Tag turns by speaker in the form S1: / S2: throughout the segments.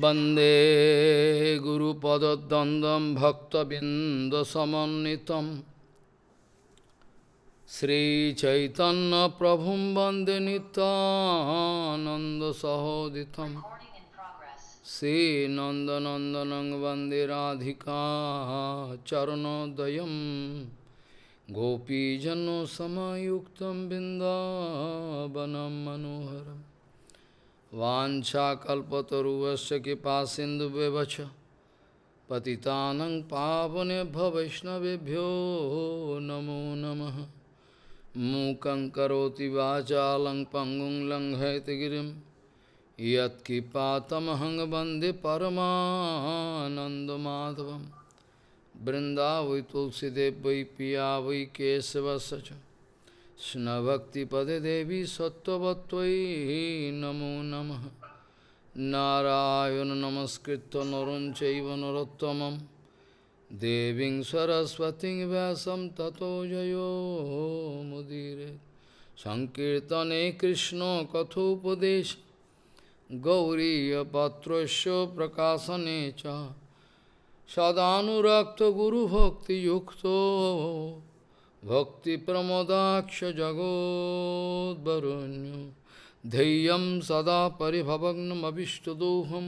S1: वंदे वन्दे भक्तबिंदसमित श्रीचैतन प्रभु वंदे नितानन्दसहोदितं श्रीनंदनंदन वन्दे राधिका गोपीजन सामुक्त बिंदव मनोहर वाछाकल्पतरुवश कृपा सिंधु व्यवच पति पावने वैष्णवभ्यो नमो नम मूक पंगु वाचालं पंगुं लंघयतगिरिं यत्किपातमहं वन्दे परमानन्दमाधवं तुलसीदेव वै पिया वै केशवश Snabhakti Pade Devi Sattvatvai Namo Namah Narayana Namaskritta Naruncaiva Narottamam Deving Saraswati Vyasam Tato Jayo Mudire Sankirtane Krishna Kathopadesh Gauriya Patrasya Prakasane Cha Sadhanurakta Guru Bhakti Yukto भक्तिप्रमोदाक्षजगोद्वरुण्य धैर्यं सदा परिभवग्नमभिष्टदोहं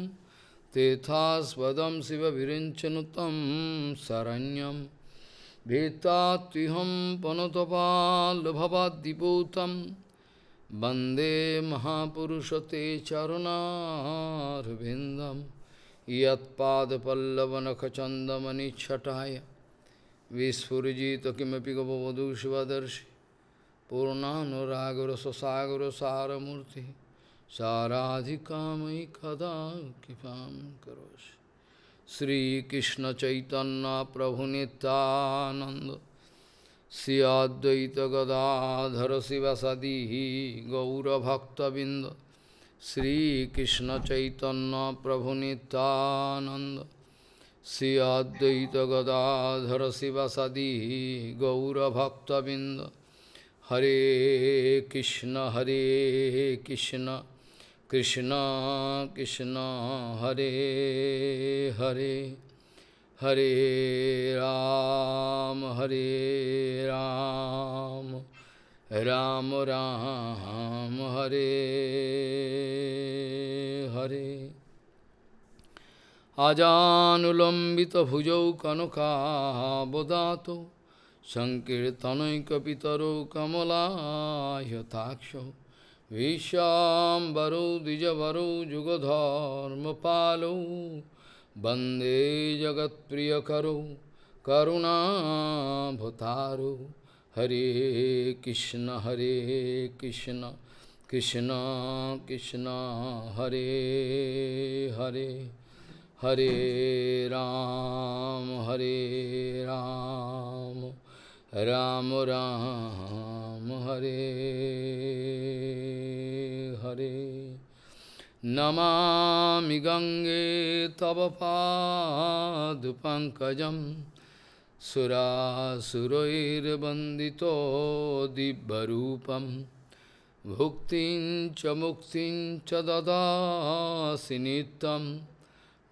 S1: तेथास्पदं शिवविरिञ्चनुतं शरण्यं भीतात्तिहं पनुतपाल्भवाद्दिपूतं वन्दे महापुरुषते चरुणार्विन्दं यत्पादपल्लवनखचन्दमनिच्छटाय विस्फुजित किमपि गवधु पूर्णानुरागर पूर्णानुरागरससागर सारमूर्ति साराधिकामयि कदा कृपा करोषि श्रीकृष्ण चैतन्य प्रभु नितानंद श्री गदाधर शिव सदी गौरभक्तबिंद श्रीकृष्ण चैतन्य प्रभु नितानंद श्री गदाधर शिव सदी गौरभक्तबिंद हरे कृष्ण हरे कृष्ण कृष्ण कृष्ण हरे हरे हरे राम हरे राम राम राम हरे हरे আজানুলম্বিত ভুজৌ কনকাবদাত সংকীর্তনৈকপিতরৌ কমলাহ্যতাক্ষ বিশ্বাম্বরৌ দ্বিজবরৌ যুগধর্মপালৌ বন্দে জগৎপ্রিয়করৌ করুণাভতারৌ হরে কৃষ্ণ হরে কৃষ্ণ কৃষ্ণ কৃষ্ণ হরে হরে Hare Ram, Hare Ram, Ram Ram, Hare Hare. Namami Gange Tavapad Pankajam Sura Surair Bandito Dibbarupam Bhuktin Chamuktin Chadada Sinitam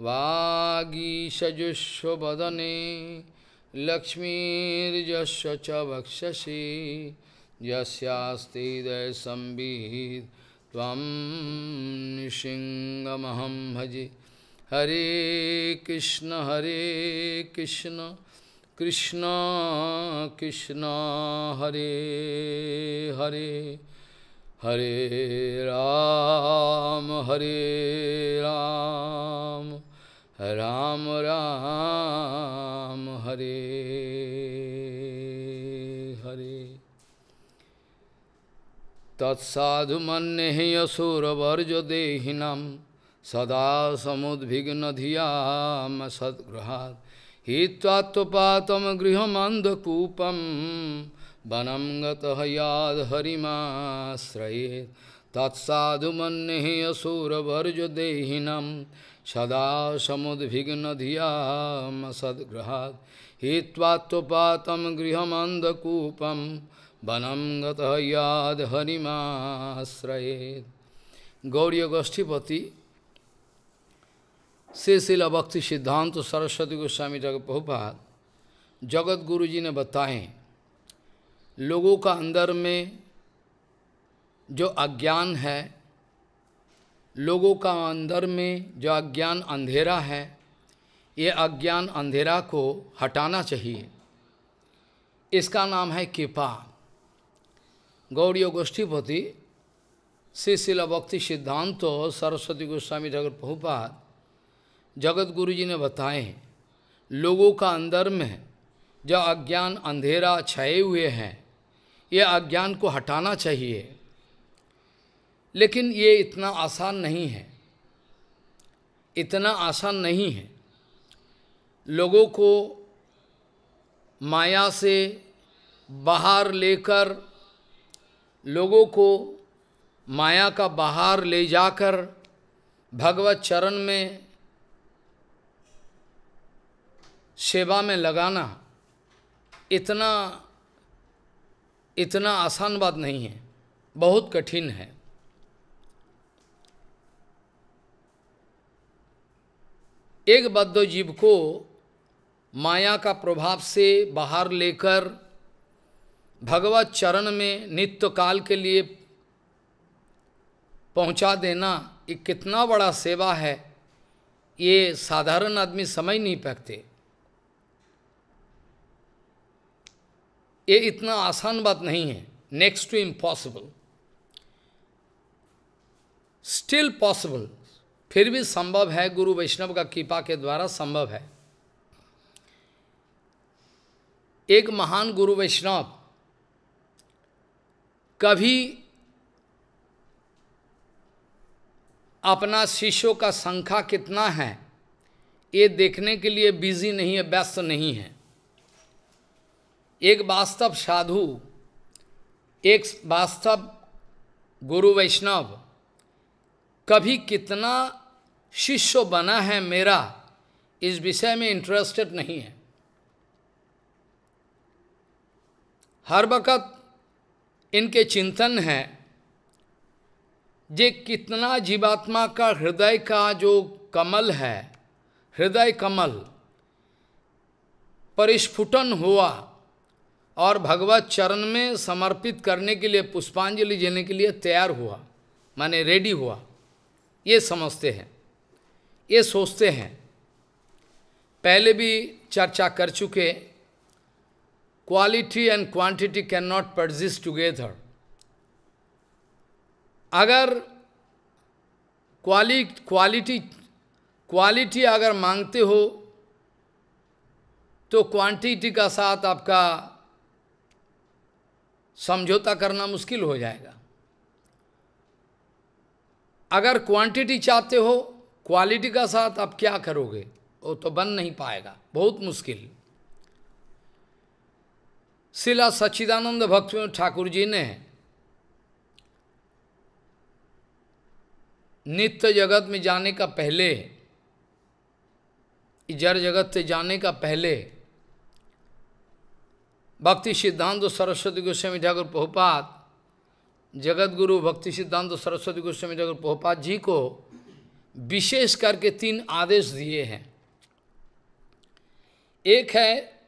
S1: वागीशजुष्वदने लक्ष्मीजस्व च वक्षसि यस्यास्ति दयसंवित् त्वं भजे हरे कृष्ण हरे कृष्ण कृष्ण कृष्ण हरे हरे हरे राम हरे राम राम राम हरे हरे तत्साधु मन असुरवर्ज देहिनम सदा समुद्विघ्न धियाम सद्गृहात् हित्वात्पातम गृहमंधकूपम वनम गयाद हरिमाश्रिए तत्साधुमन्ये असुरवर्जुदेहिनं सदा समुद्विघ्नधियां सद्गृहात् हित्वा त्वपातं गृहमन्धकूपं वनं गतः याद् हरिमाश्रयेत् गौरीगोष्ठीपति से भक्ति सिद्धांत सरस्वती गोस्वामी जगत प्रभुपाद जगत गुरु जी ने बताए लोगों का अंदर में जो अज्ञान है लोगों का अंदर में जो अज्ञान अंधेरा है ये अज्ञान अंधेरा को हटाना चाहिए इसका नाम है कृपा गौड़ी गोष्ठीपति श्री शिला भक्ति सिद्धांत सरस्वती गोस्वामी जगत प्रभुपाद जगत गुरु जी ने बताए लोगों का अंदर में जो अज्ञान अंधेरा छाए हुए हैं ये अज्ञान को हटाना चाहिए लेकिन ये इतना आसान नहीं है इतना आसान नहीं है लोगों को माया से बाहर लेकर लोगों को माया का बाहर ले जाकर भगवत चरण में सेवा में लगाना इतना इतना आसान बात नहीं है बहुत कठिन है एक बद्ध जीव को माया का प्रभाव से बाहर लेकर भगवत चरण में नित्य काल के लिए पहुंचा देना ये कितना बड़ा सेवा है ये साधारण आदमी समझ नहीं पाते ये इतना आसान बात नहीं है next to impossible still possible फिर भी संभव है गुरु वैष्णव का कृपा के द्वारा संभव है एक महान गुरु वैष्णव कभी अपना शिष्यों का संख्या कितना है ये देखने के लिए बिजी नहीं है व्यस्त नहीं है एक वास्तव साधु एक वास्तव गुरु वैष्णव कभी कितना शिष्य बना है मेरा इस विषय में इंटरेस्टेड नहीं है हर वक़्त इनके चिंतन है जे कितना जीवात्मा का हृदय का जो कमल है हृदय कमल परिस्फुटन हुआ और भगवत चरण में समर्पित करने के लिए पुष्पांजलि देने के लिए तैयार हुआ माने रेडी हुआ ये समझते हैं ये सोचते हैं पहले भी चर्चा कर चुके quality and quantity can not persist together अगर क्वाली क्वालिटी क्वालिटी अगर मांगते हो तो क्वांटिटी का साथ आपका समझौता करना मुश्किल हो जाएगा अगर क्वांटिटी चाहते हो क्वालिटी का साथ आप क्या करोगे वो तो बन नहीं पाएगा बहुत मुश्किल शिला सच्चिदानंद भक्त ठाकुर जी ने नित्य जगत में जाने का पहले जड़ जगत से जाने का पहले भक्ति सिद्धांत सरस्वती गोस्वामी ठाकुर पोहपात जगत गुरु भक्ति सिद्धांत सरस्वती गोस्वामी ठाकुर पोहपात जी को विशेष करके तीन आदेश दिए हैं एक है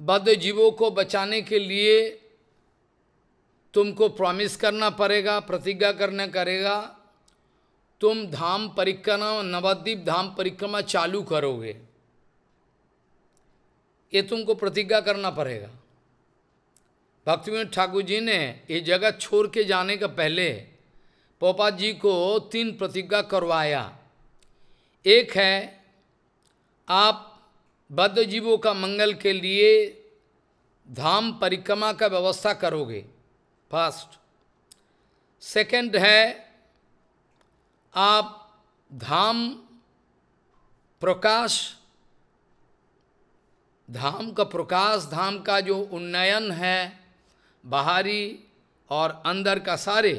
S1: बद्ध जीवों को बचाने के लिए तुमको प्रॉमिस करना पड़ेगा प्रतिज्ञा करना करेगा तुम धाम परिक्रमा नवद्वीप धाम परिक्रमा चालू करोगे ये तुमको प्रतिज्ञा करना पड़ेगा भक्तिविनोद ठाकुर जी ने ये जगह छोड़ के जाने का पहले पोपा जी को तीन प्रतिज्ञा करवाया एक है आप बद्ध जीवों का मंगल के लिए धाम परिक्रमा का व्यवस्था करोगे फर्स्ट सेकंड है आप धाम प्रकाश धाम का प्रकाश धाम का जो उन्नयन है बाहरी और अंदर का सारे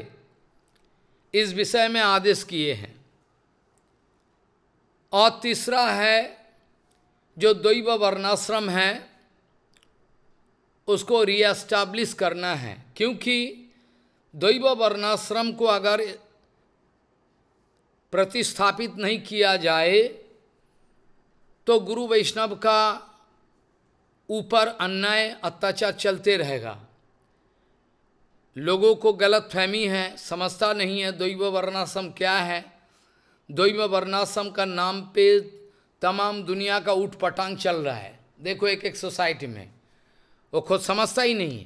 S1: इस विषय में आदेश किए हैं और तीसरा है जो दैव वर्णाश्रम है उसको रीएस्टाब्लिश करना है क्योंकि दैव वर्णाश्रम को अगर प्रतिस्थापित नहीं किया जाए तो गुरु वैष्णव का ऊपर अन्याय अत्याचार चलते रहेगा लोगों को गलत फहमी है समझता नहीं है दैव वर्णाश्रम क्या है दैव वर्णाश्रम का नाम पे तमाम दुनिया का उठ पटांग चल रहा है देखो एक एक सोसाइटी में वो खुद समझता ही नहीं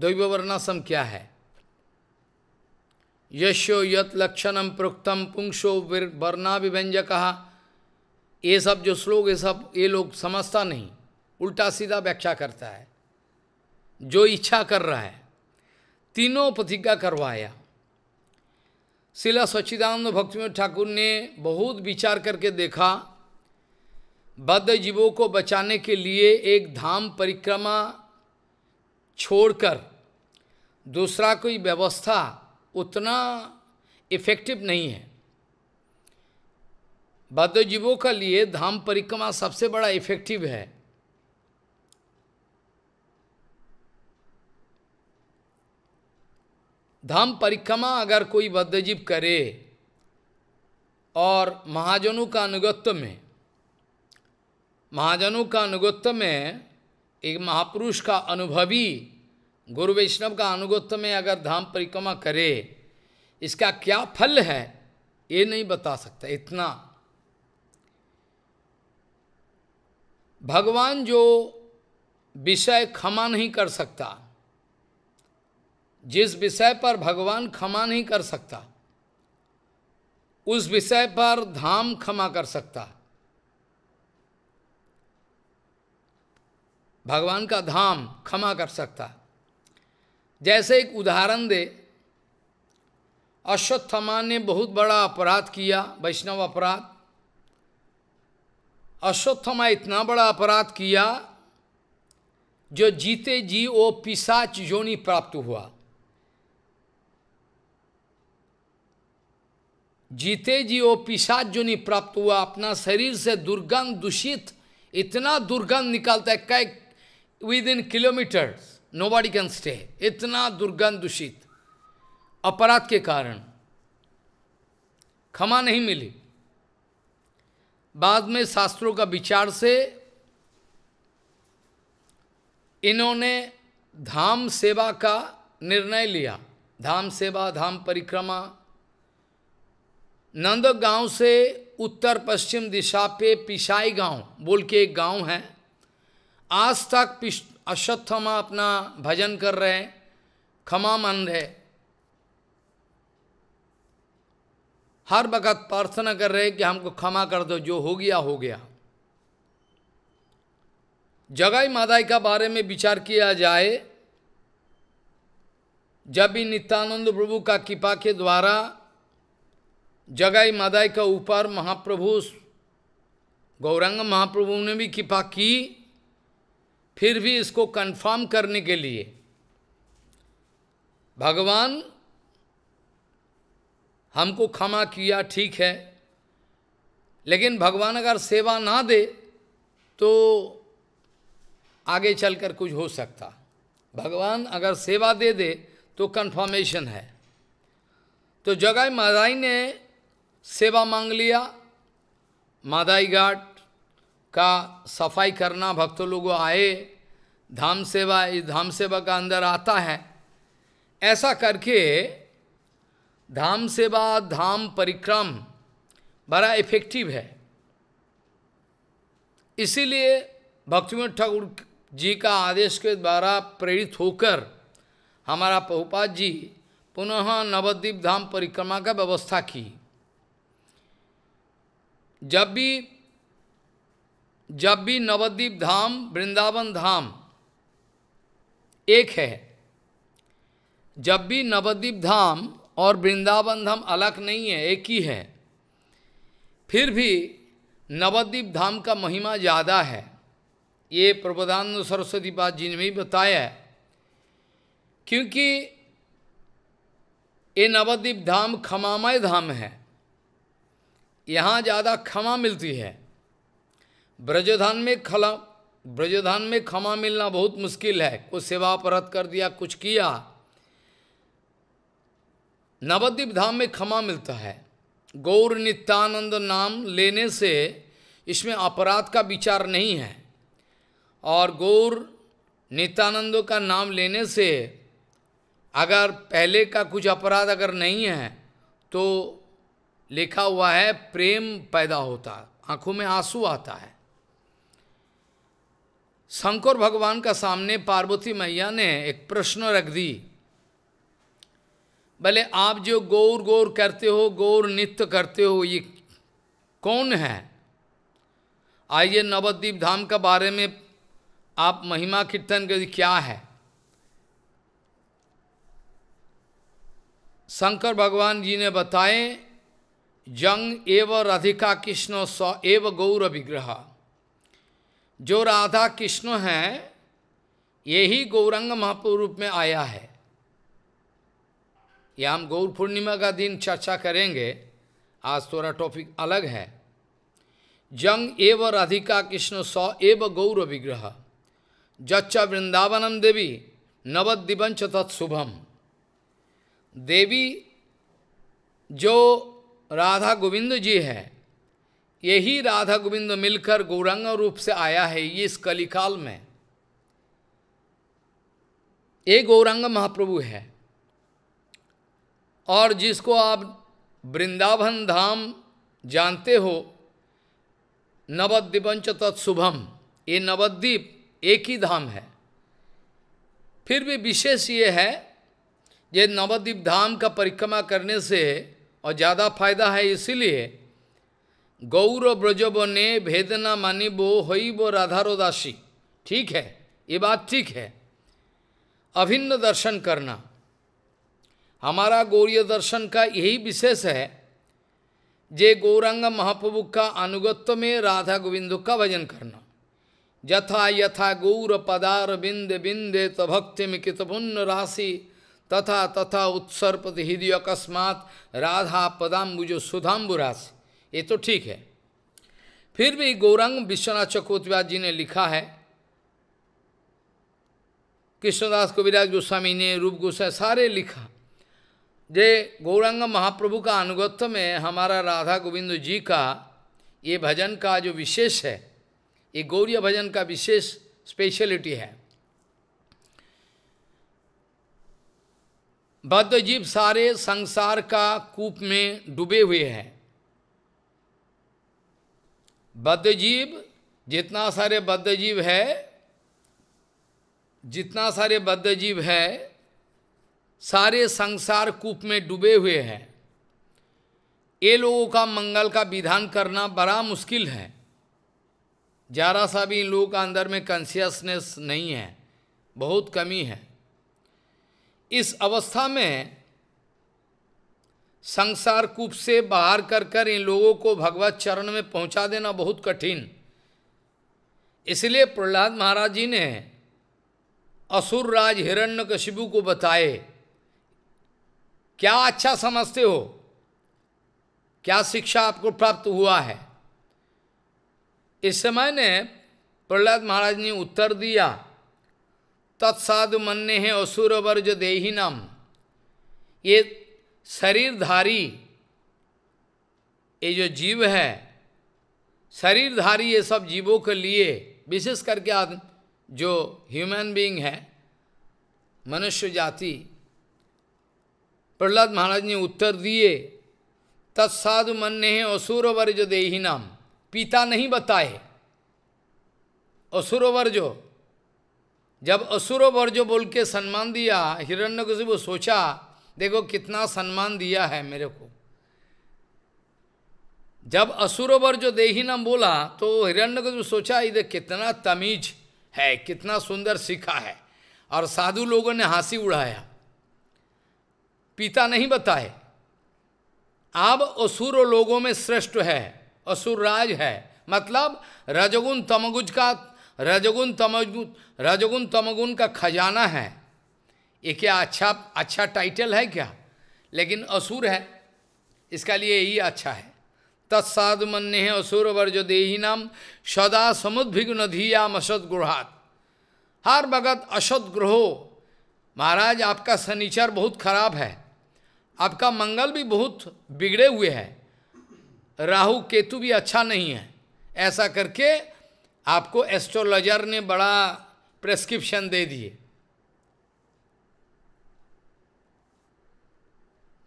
S1: दैव वर्णाश्रम क्या है यशो यत लक्षणम प्रोक्तम पुंशो वर्णा ये सब जो श्लोक ये सब ये लोग समझता नहीं उल्टा सीधा व्याख्या करता है जो इच्छा कर रहा है तीनों प्रतिज्ञा करवाया शिला सच्चिदानंद में ठाकुर ने बहुत विचार करके देखा बद्ध जीवों को बचाने के लिए एक धाम परिक्रमा छोड़कर दूसरा कोई व्यवस्था उतना इफेक्टिव नहीं है बद्ध जीवों का लिए धाम परिक्रमा सबसे बड़ा इफेक्टिव है धाम परिक्रमा अगर कोई बद्धजीव करे और महाजनों का अनुगत्व में महाजनों का अनुगत्व में एक महापुरुष का अनुभवी गुरु वैष्णव का अनुगत्व में अगर धाम परिक्रमा करे इसका क्या फल है ये नहीं बता सकता इतना भगवान जो विषय क्षमा नहीं कर सकता जिस विषय पर भगवान क्षमा नहीं कर सकता उस विषय पर धाम क्षमा कर सकता भगवान का धाम क्षमा कर सकता जैसे एक उदाहरण दे अश्वत्थमा ने बहुत बड़ा अपराध किया वैष्णव अपराध अश्वत्थमा इतना बड़ा अपराध किया जो जीते जी वो पिशाच योनि प्राप्त हुआ जीते जी वो पिशाच जो नहीं प्राप्त हुआ अपना शरीर से दुर्गंध दूषित इतना दुर्गंध निकालता है कै within kilometres nobody can stay इतना दुर्गंध दूषित अपराध के कारण क्षमा नहीं मिली बाद में शास्त्रों का विचार से इन्होंने धाम सेवा का निर्णय लिया धाम सेवा धाम परिक्रमा नंद गांव से उत्तर पश्चिम दिशा पे पिशाई गांव बोल के एक गाँव है आज तक अश्वत्थमा अपना भजन कर रहे हैं क्षमा मान रहे हर वक्त प्रार्थना कर रहे हैं कि हमको क्षमा कर दो जो हो गया हो गया जगाई मादाई का बारे में विचार किया जाए जब भी नित्यानंद प्रभु का कृपा के द्वारा जगाई मदाई का ऊपर महाप्रभु गौरंग महाप्रभु ने भी कृपा की फिर भी इसको कंफर्म करने के लिए भगवान हमको क्षमा किया ठीक है लेकिन भगवान अगर सेवा ना दे तो आगे चलकर कुछ हो सकता भगवान अगर सेवा दे दे तो कंफर्मेशन है तो जगह मादाई ने सेवा मांग लिया मादाई घाट का सफाई करना भक्त लोग आए धाम सेवा इस धाम सेवा का अंदर आता है ऐसा करके धाम सेवा धाम परिक्रम बड़ा इफेक्टिव है इसीलिए भक्तिमोद ठाकुर जी का आदेश के द्वारा प्रेरित होकर हमारा पहुपात जी पुनः नवद्वीप धाम परिक्रमा का व्यवस्था की जब भी जब भी नवद्वीप धाम वृंदावन धाम एक है जब भी नवद्वीप धाम और वृंदावन धाम अलग नहीं है एक ही है फिर भी नवद्वीप धाम का महिमा ज़्यादा है ये प्रबोधानंद सरस्वती पाद जी ने भी बताया क्योंकि ये नवद्वीप धाम खमामय धाम है यहाँ ज़्यादा क्षमा मिलती है ब्रजधान में खला ब्रजधान में क्षमा मिलना बहुत मुश्किल है कुछ सेवा अपराध कर दिया कुछ किया नवद्वीप धाम में क्षमा मिलता है गौर नित्यानंद नाम लेने से इसमें अपराध का विचार नहीं है और गौर नित्यानंद का नाम लेने से अगर पहले का कुछ अपराध अगर नहीं है तो लिखा हुआ है प्रेम पैदा होता आंखों में आंसू आता है शंकर भगवान का सामने पार्वती मैया ने एक प्रश्न रख दी भले आप जो गौर गौर करते हो गौर नित्य करते हो ये कौन है आइए नवद्वीप धाम के बारे में आप महिमा कीर्तन के क्या है शंकर भगवान जी ने बताए जंग एव राधिका कृष्ण स एव गौर विग्रह जो राधा कृष्ण है यही गौरंग महापुर रूप में आया है यह हम गौर पूर्णिमा का दिन चर्चा करेंगे आज थोड़ा टॉपिक अलग है जंग एव राधिका कृष्ण स एव गौर विग्रह जच्च वृंदावनम देवी नवदिवंश तत्शुभम देवी जो राधा गोविंद जी है यही राधा गोविंद मिलकर गौरंग रूप से आया है ये इस कलिकाल में ये गौरंग महाप्रभु है और जिसको आप वृंदावन धाम जानते हो नवद्वीपंच तत्शुभम ये नवद्वीप एक ही धाम है फिर भी विशेष ये है ये नवद्वीप धाम का परिक्रमा करने से और ज़्यादा फायदा है इसीलिए गौर ब्रजब ने भेदना मानी बो हो बो राधारो दासी ठीक है ये बात ठीक है अभिन्न दर्शन करना हमारा गौरीय दर्शन का यही विशेष है जे गौरंग महाप्रभु का अनुगत्व में राधा गोविंद का भजन करना यथा यथा गौर पदार बिंद बिंदे भक्ति में कितपुण्य राशि तथा तथा उत्सर्पत हृदय अकस्मात राधा पदाम्बुजो सुधाम्बुरास ये तो ठीक है फिर भी गौरंग विश्वनाथ चकोतवाद जी ने लिखा है कृष्णदास कविराज गोस्वामी ने रूप गोसाई सारे लिखा जे गौरंग महाप्रभु का अनुगत्य में हमारा राधा गोविंद जी का ये भजन का जो विशेष है ये गौरी भजन का विशेष स्पेशलिटी है बद्ध जीव सारे संसार का कूप में डूबे हुए हैं बद्ध जीव जितना सारे बद्ध जीव है जितना सारे बद्ध जीव है सारे संसार कूप में डूबे हुए हैं ये लोगों का मंगल का विधान करना बड़ा मुश्किल है ज़रा सा भी इन लोगों का अंदर में कॉन्सियसनेस नहीं है बहुत कमी है इस अवस्था में संसार कूप से बाहर कर कर इन लोगों को भगवत चरण में पहुंचा देना बहुत कठिन इसलिए प्रहलाद महाराज जी ने असुर राज हिरण्य कशिबू को बताए क्या अच्छा समझते हो क्या शिक्षा आपको प्राप्त हुआ है इस समय ने प्रहलाद महाराज ने उत्तर दिया तत्साधु मन्ने हैं असुर वर्ज दे नाम ये शरीरधारी ये जो जीव है शरीरधारी ये सब जीवों के लिए विशेष करके आदमी जो ह्यूमन बीइंग है मनुष्य जाति प्रहलाद महाराज ने उत्तर दिए तत्साधु मन्ने हैं असुर वर्ज दे नाम पिता नहीं बताए असुर वर्जो जब असुरो वर्जो बोल के सम्मान दिया हिरण्य वो सोचा देखो कितना सम्मान दिया है मेरे को जब असुरो वर्जो देही नाम बोला तो हिरण्य सोचा इधर कितना तमीज है कितना सुंदर सीखा है और साधु लोगों ने हंसी उड़ाया पिता नहीं बताए आप असुर लोगों में श्रेष्ठ है असुर राज है मतलब रजगुण तमगुज का रजगुण तमगुण रजगुण तमगुण का खजाना है ये क्या अच्छा अच्छा टाइटल है क्या लेकिन असुर है इसका लिए यही अच्छा है तत्साधु मन है असुर वर्जो देही नाम सदा समुद्भिघ्न धीयाम असद ग्रहात हर भगत असद ग्रहो महाराज आपका शनिचर बहुत खराब है आपका मंगल भी बहुत बिगड़े हुए है राहु केतु भी अच्छा नहीं है ऐसा करके आपको एस्ट्रोलॉजर ने बड़ा प्रेस्क्रिप्शन दे दिए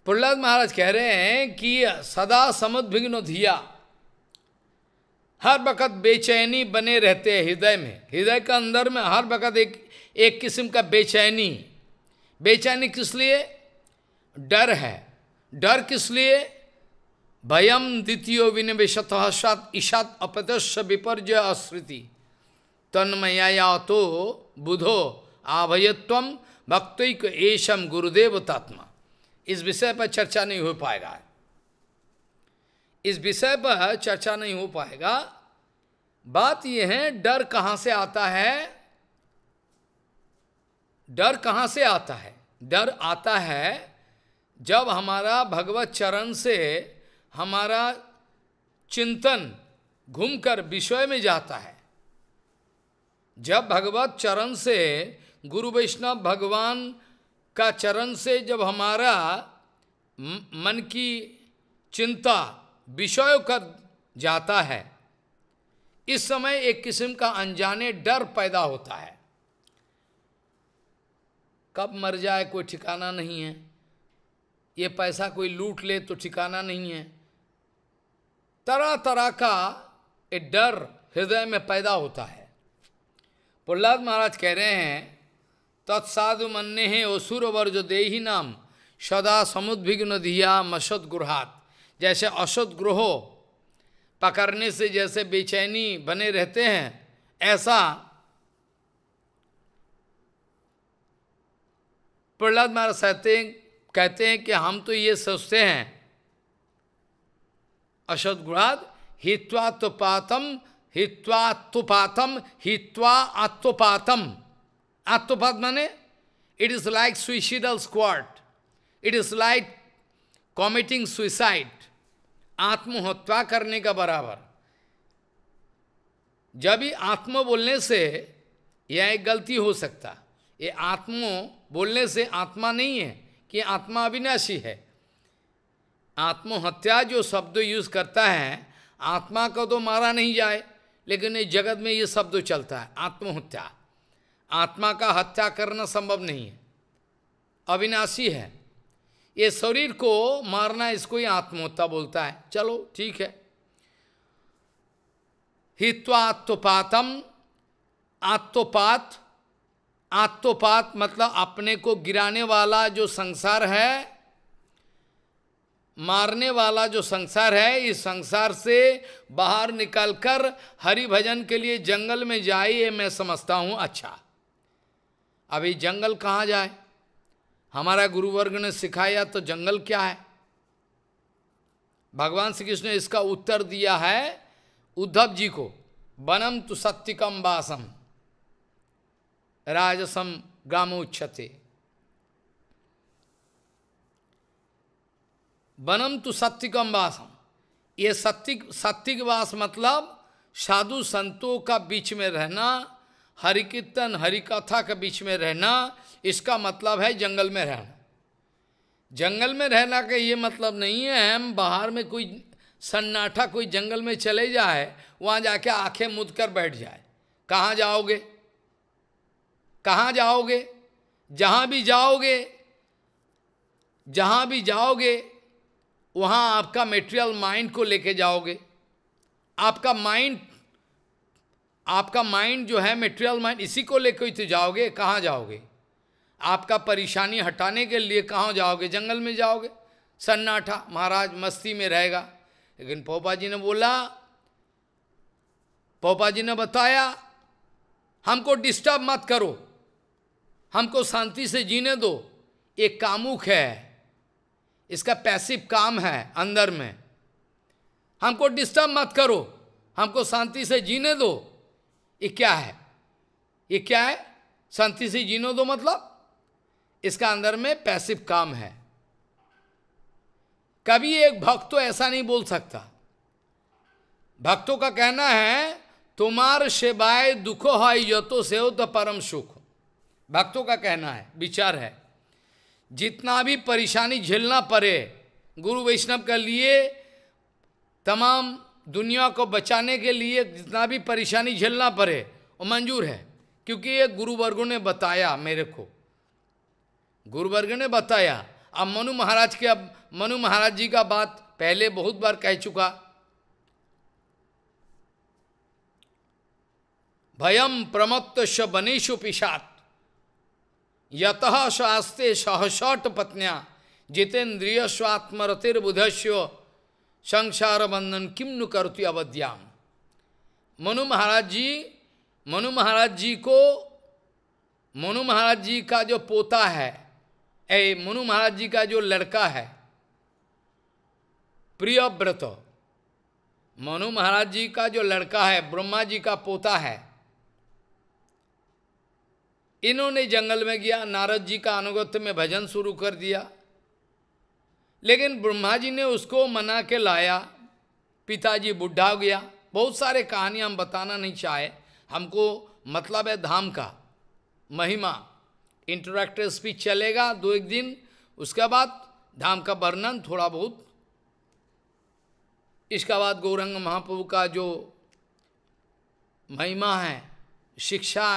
S1: प्रहलाद महाराज कह रहे हैं कि सदा समुद्विघ्न धिया हर वक़्त बेचैनी बने रहते हैं हृदय में हृदय के अंदर में हर वक़्त एक एक किस्म का बेचैनी बेचैनी किस लिए डर है डर किस लिए भयम द्वितीय विनिवेशत सत ईशात अपदस्य विपर्य अस्मृति तन्मया तो बुधो आभयत्व भक्तिक एशम गुरुदेव तात्मा इस विषय पर चर्चा नहीं हो पाएगा इस विषय पर चर्चा नहीं हो पाएगा बात यह है डर कहाँ से आता है डर कहाँ से आता है डर आता है जब हमारा भगवत चरण से हमारा चिंतन घूमकर विषय में जाता है जब भगवत चरण से गुरु वैष्णव भगवान का चरण से जब हमारा मन की चिंता विषयों कर जाता है इस समय एक किस्म का अनजाने डर पैदा होता है कब मर जाए कोई ठिकाना नहीं है ये पैसा कोई लूट ले तो ठिकाना नहीं है तरह तरह का एक डर हृदय में पैदा होता है प्रहलाद महाराज कह रहे हैं तत्साधु मन्ने हैं असुर वर्ज देही नाम सदा समुद्विघ्न दिया मसद गुरहात जैसे असद ग्रहो पकड़ने से जैसे बेचैनी बने रहते हैं ऐसा प्रहलाद महाराज कहते हैं कहते हैं कि हम तो ये सोचते हैं असदगुणाद हित्वात्पातम हित्वात्पातम हित्वा आत्पातम आत्पात माने it is like suicidal squad it is like committing suicide आत्महत्या करने का बराबर जब ही आत्म बोलने से यह एक गलती हो सकता ये आत्मो बोलने से आत्मा नहीं है कि आत्मा अविनाशी है आत्महत्या जो शब्द यूज करता है आत्मा को तो मारा नहीं जाए लेकिन इस जगत में ये शब्द चलता है आत्महत्या आत्मा का हत्या करना संभव नहीं है अविनाशी है ये शरीर को मारना इसको ही आत्महत्या बोलता है चलो ठीक है हित्वात्पातम आत्मपात आत्मपात मतलब अपने को गिराने वाला जो संसार है मारने वाला जो संसार है इस संसार से बाहर निकलकर हरि भजन के लिए जंगल में जाए ये मैं समझता हूँ अच्छा अभी जंगल कहाँ जाए हमारा गुरुवर्ग ने सिखाया तो जंगल क्या है भगवान श्री कृष्ण ने इसका उत्तर दिया है उद्धव जी को बनम तु सत्यकम वासम राजसम ग्रामोच्छते बनम तु सत्विकम वासम ये सत्विक सत्विक वास मतलब साधु संतों का बीच में रहना हरि कीर्तन हरि कथा के बीच में रहना इसका मतलब है जंगल में रहना जंगल में रहना का ये मतलब नहीं है हम बाहर में कोई सन्नाटा कोई जंगल में चले जाए वहाँ जाके आंखें मुद कर बैठ जाए कहाँ जाओगे कहाँ जाओगे जहाँ भी जाओगे जहाँ भी जाओगे वहाँ आपका मेटेरियल माइंड को लेके जाओगे आपका माइंड आपका माइंड जो है मेटेरियल माइंड इसी को लेकर तो जाओगे कहाँ जाओगे आपका परेशानी हटाने के लिए कहाँ जाओगे जंगल में जाओगे सन्नाटा महाराज मस्ती में रहेगा लेकिन पोपा जी ने बोला पोपा जी ने बताया हमको डिस्टर्ब मत करो हमको शांति से जीने दो एक कामुक है इसका पैसिव काम है अंदर में हमको डिस्टर्ब मत करो हमको शांति से जीने दो ये क्या है ये क्या है शांति से जीने दो मतलब इसका अंदर में पैसिव काम है कभी एक भक्त तो ऐसा नहीं बोल सकता भक्तों का कहना है तुम्हार सेवाए दुखो है यतो से हो तो परम सुख भक्तों का कहना है विचार है जितना भी परेशानी झेलना पड़े गुरु वैष्णव के लिए तमाम दुनिया को बचाने के लिए जितना भी परेशानी झेलना पड़े वो मंजूर है क्योंकि ये गुरुवर्गों ने बताया मेरे को गुरुवर्ग ने बताया अब मनु महाराज के अब मनु महाराज जी का बात पहले बहुत बार कह चुका भयम प्रमत्त बनेशु पिशात यत स्वास्ते सहसठ पत्निया जितेन्द्रिय स्वात्मरतिर्बुधस्व संसार बंधन किम नु करती अवध्याम मनु महाराज जी मनु महाराज जी को मनु महाराज जी का जो पोता है ए मनु महाराज जी का जो लड़का है प्रियव्रत मनु महाराज जी का जो लड़का है ब्रह्मा जी का पोता है इन्होंने जंगल में गया नारद जी का अनुगत्य में भजन शुरू कर दिया लेकिन ब्रह्मा जी ने उसको मना के लाया पिताजी बुढ़ा हो गया बहुत सारे कहानी हम बताना नहीं चाहे हमको मतलब है धाम का महिमा इंटरेक्टिव स्पीच चलेगा दो एक दिन उसके बाद धाम का वर्णन थोड़ा बहुत इसके बाद गौरंग महाप्रभु का जो महिमा है शिक्षा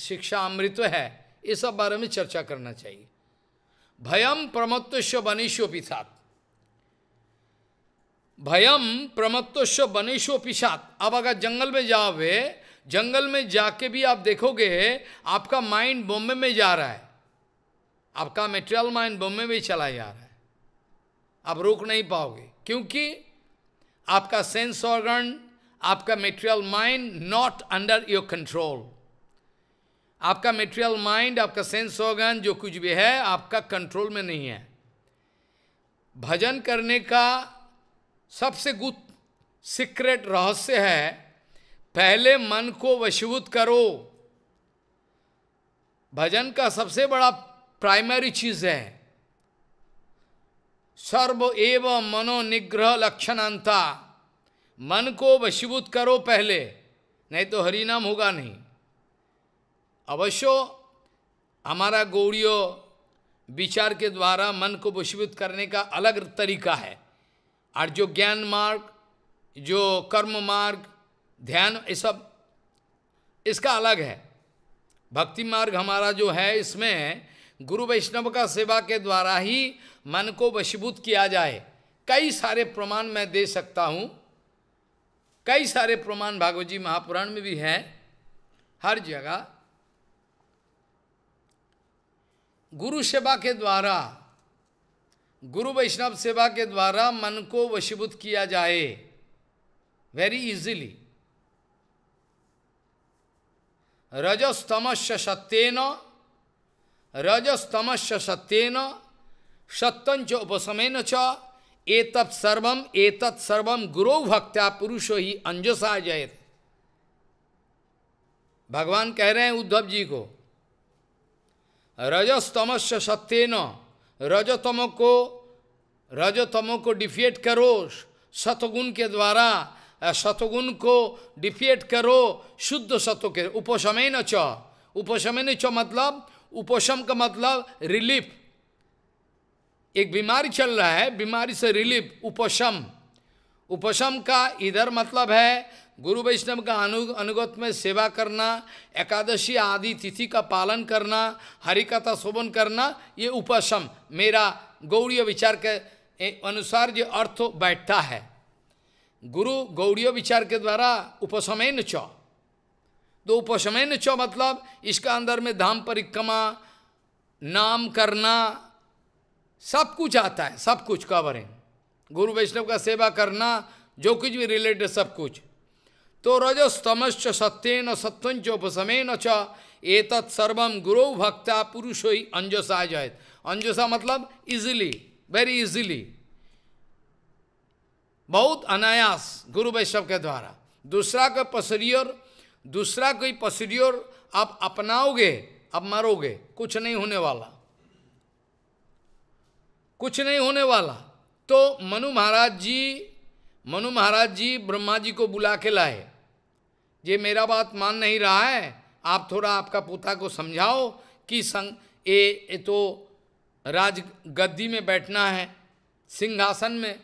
S1: शिक्षा अमृत है ये सब बारे में चर्चा करना चाहिए भयम प्रमत्वस्व पिछात भयम प्रमत्वस्व पिछात अब अगर जंगल में जाओगे जंगल में जाके भी आप देखोगे आपका माइंड बॉम्बे में जा रहा है आपका मेटेरियल माइंड बॉम्बे में चला जा रहा है आप रोक नहीं पाओगे क्योंकि आपका सेंस ऑर्गन आपका material mind not under your control आपका मेटेरियल माइंड आपका सेंस ऑर्गन जो कुछ भी है आपका कंट्रोल में नहीं है भजन करने का सबसे गुप्त सीक्रेट रहस्य है पहले मन को वशीभूत करो भजन का सबसे बड़ा प्राइमरी चीज है सर्व एवं मनो निग्रह लक्षणांता मन को वशीभूत करो पहले नहीं तो हरिनाम होगा नहीं अवश्य हमारा गौड़ियों विचार के द्वारा मन को वशीभूत करने का अलग तरीका है और जो ज्ञान मार्ग जो कर्म मार्ग ध्यान ये इस सब इसका अलग है भक्ति मार्ग हमारा जो है इसमें गुरु वैष्णव का सेवा के द्वारा ही मन को वशीभूत किया जाए कई सारे प्रमाण मैं दे सकता हूँ कई सारे प्रमाण भागवत जी महापुराण में भी है हर जगह गुरु सेवा के द्वारा गुरु वैष्णव सेवा के द्वारा मन को वशीभूत किया जाए वेरी इजीली रजस्तमस्य सत्यन रजस्तमस्य सत्यन सत्यं च उपशमेन च एतत् सर्वम एतत् सर्वम गुरु भक्त्या पुरुषो ही अंजसा जयत भगवान कह रहे हैं उद्धव जी को सत्य न रजतम को रजतमो को डिफिएट करो सतगुण के द्वारा सतगुण को डिफिएट करो शुद्ध सतो के उपशमय न च उपशमय न च मतलब उपशम का मतलब रिलीफ एक बीमारी चल रहा है बीमारी से रिलीफ उपशम उपशम का इधर मतलब है गुरु वैष्णव का अनु अनुगत में सेवा करना एकादशी आदि तिथि का पालन करना हरि कथा शोभन करना ये उपशम मेरा गौड़ीय विचार के अनुसार जो अर्थ बैठता है गुरु गौड़ीय विचार के द्वारा उपशमय न चौ तो उपशमय न चौ मतलब इसका अंदर में धाम परिक्रमा नाम करना सब कुछ आता है सब कुछ है गुरु वैष्णव का सेवा करना जो कुछ भी रिलेटेड सब कुछ तो रजस्तमश्च सत्यन सत्वंच उपसमेन च एतत् सर्वम गुरु भक्ता पुरुष ही अंजसा जाए अंजसा मतलब इजिली वेरी इजिली बहुत अनायास गुरु वैष्णव के द्वारा दूसरा का पसरियर दूसरा कोई पसरियर आप अपनाओगे आप मरोगे कुछ नहीं होने वाला कुछ नहीं होने वाला तो मनु महाराज जी मनु महाराज जी ब्रह्मा जी को बुला के लाए ये मेरा बात मान नहीं रहा है आप थोड़ा आपका पोता को समझाओ कि संग ए, ए तो राज गद्दी में बैठना है सिंहासन में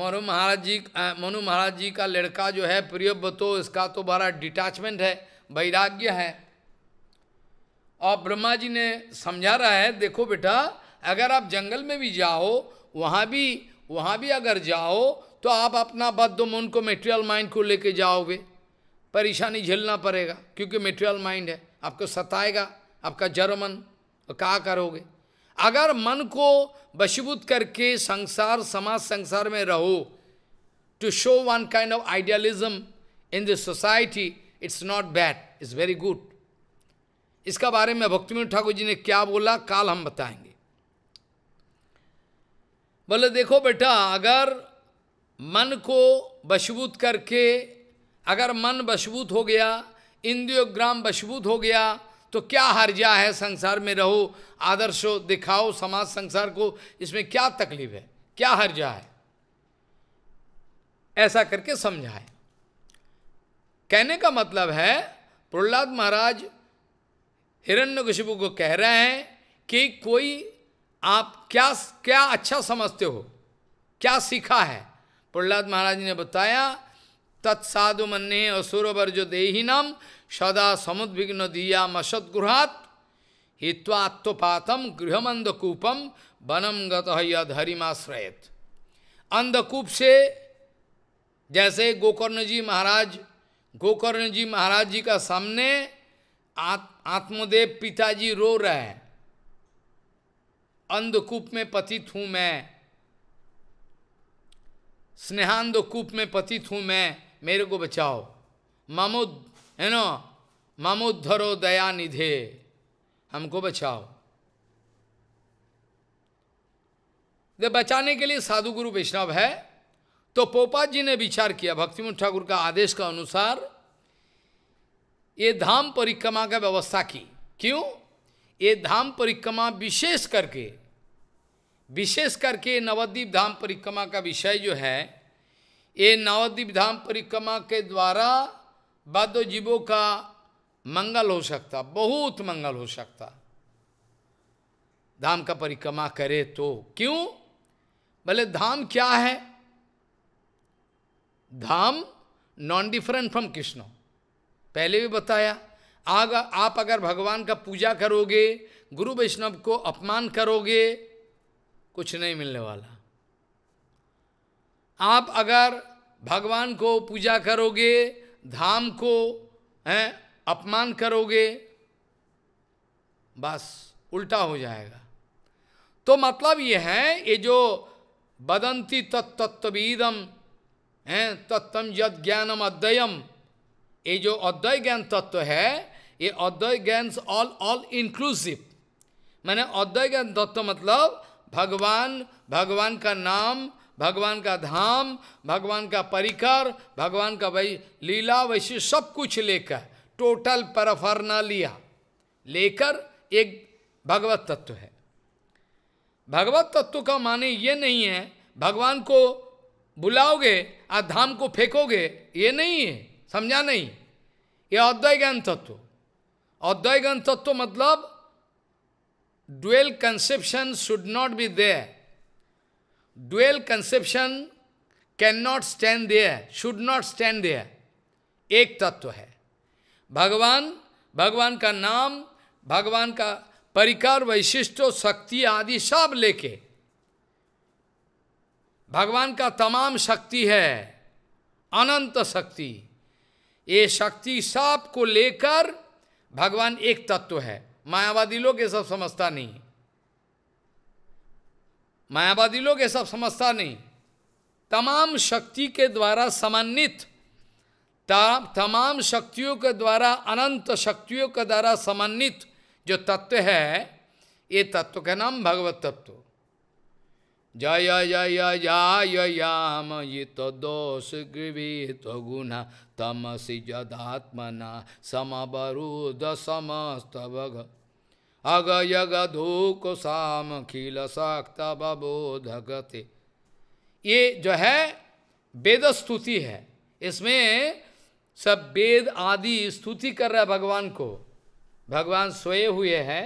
S1: मनु महाराज जी मनु महाराज जी का लड़का जो है प्रिय बतो इसका तो बड़ा डिटैचमेंट है वैराग्य है और ब्रह्मा जी ने समझा रहा है देखो बेटा अगर आप जंगल में भी जाओ वहाँ भी वहाँ भी अगर जाओ तो आप अपना बद्ध मन को मेटेरियल माइंड को लेके जाओगे परेशानी झेलना पड़ेगा क्योंकि मेटेरियल माइंड है आपको सताएगा आपका जड़ मन तो कहा करोगे अगर मन को बशबूत करके संसार समाज संसार में रहो to show one kind of idealism in the society it's not bad it's very good इसका बारे में भक्ति ठाकुर जी ने क्या बोला काल हम बताएंगे बोले देखो बेटा अगर मन को बशबूत करके अगर मन बशबूत हो गया इंद्रियोग्राम बशबूत हो गया तो क्या हर्जा है संसार में रहो आदर्श दिखाओ समाज संसार को इसमें क्या तकलीफ है क्या हर्जा है ऐसा करके समझाए कहने का मतलब है प्रहलाद महाराज हिरण्यकशिपु को कह रहे हैं कि कोई आप क्या क्या अच्छा समझते हो क्या सीखा है प्रहलाद महाराज ने बताया तत्साधु मन्ने असुर जो देही नम सदा समुद्विघ्न दिया मसद गुहात हित्वात्पातम गृहम अंधकूपम वनम गत हरिमाश्रयत अंधकूप से जैसे गोकर्ण जी महाराज गोकर्ण जी महाराज जी का सामने आत, आत्मदेव पिताजी रो रहे हैं अंधकूप में पतित हूँ मैं स्नेहांधकूप में पतित हूँ मैं मेरे को बचाओ मामोद है नो मामोद्धरो दया निधे हमको बचाओ जब बचाने के लिए साधु गुरु वैष्णव है तो पोपा जी ने विचार किया भक्तिमोहन ठाकुर का आदेश का अनुसार ये धाम परिक्रमा का व्यवस्था की क्यों ये धाम परिक्रमा विशेष करके विशेष करके नवद्वीप धाम परिक्रमा का विषय जो है ये नवद्वीप धाम परिक्रमा के द्वारा बद्ध जीवों का मंगल हो सकता बहुत मंगल हो सकता धाम का परिक्रमा करे तो क्यों भले धाम क्या है धाम नॉन डिफरेंट फ्रॉम कृष्ण पहले भी बताया आग आप अगर भगवान का पूजा करोगे गुरु वैष्णव को अपमान करोगे कुछ नहीं मिलने वाला आप अगर भगवान को पूजा करोगे धाम को हैं अपमान करोगे बस उल्टा हो जाएगा तो मतलब ये है ये जो बदंती तत्तत्वीदम हैं तत्तम यद ज्ञानम अद्वयम ये जो अद्वय ज्ञान तत्व है ये अद्वय ज्ञान ऑल ऑल इंक्लूसिव मैंने अद्वय ज्ञान तत्व मतलब भगवान भगवान का नाम भगवान का धाम भगवान का परिकर भगवान का वै लीला वैश्य सब कुछ लेकर टोटल परफरना लिया लेकर एक भगवत तत्व है भगवत तत्व का माने ये नहीं है भगवान को बुलाओगे और धाम को फेंकोगे ये नहीं है समझा नहीं ये अद्वैज्ञान तत्व अद्वैज्ञान तत्व मतलब dual conception should not be there. Dual conception cannot stand there, should not stand there. एक तत्व है भगवान भगवान का नाम भगवान का परिकार वैशिष्टो शक्ति आदि सब लेके भगवान का तमाम शक्ति है अनंत शक्ति ये शक्ति सब को लेकर भगवान एक तत्व है मायावादी लोग ये सब समझता नहीं मायावादी लोग ये सब समझता नहीं तमाम शक्ति के द्वारा समन्वित तमाम शक्तियों के द्वारा अनंत शक्तियों के द्वारा समन्वित जो तत्व है ये तत्व का नाम भगवत तत्व जय जय जय याम ये तो दोष गृहित गुना तमसि जदात्मना समवरुद समस्तवघ साम खिल गति ये जो है वेद स्तुति है इसमें सब वेद आदि स्तुति कर रहा है भगवान को भगवान सोए हुए हैं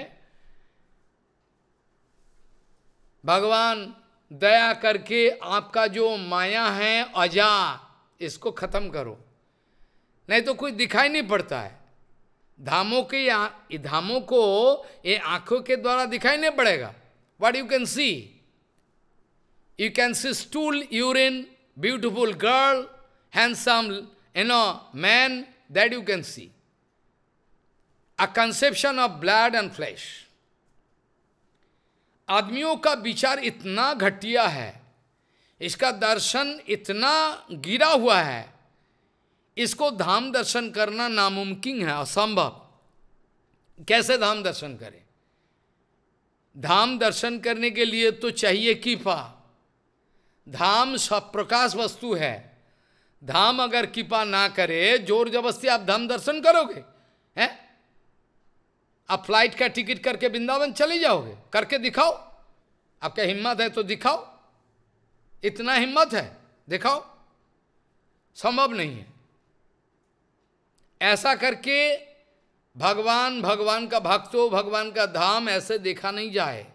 S1: भगवान दया करके आपका जो माया है अजा इसको खत्म करो नहीं तो कुछ दिखाई नहीं पड़ता है धामों के या धामों को ये आंखों के द्वारा दिखाई नहीं पड़ेगा what you can see you can see stool urine beautiful girl handsome you know man that you can see a conception of blood and flesh आदमियों का विचार इतना घटिया है इसका दर्शन इतना गिरा हुआ है इसको धाम दर्शन करना नामुमकिन है असंभव कैसे धाम दर्शन करें धाम दर्शन करने के लिए तो चाहिए कृपा धाम सब प्रकाश वस्तु है धाम अगर किपा ना करे जोर जबरस्ती आप धाम दर्शन करोगे हैं आप फ्लाइट का टिकट करके वृंदावन चले जाओगे करके दिखाओ आपका हिम्मत है तो दिखाओ इतना हिम्मत है दिखाओ संभव नहीं है ऐसा करके भगवान भगवान का भक्तो भगवान का धाम ऐसे देखा नहीं जाए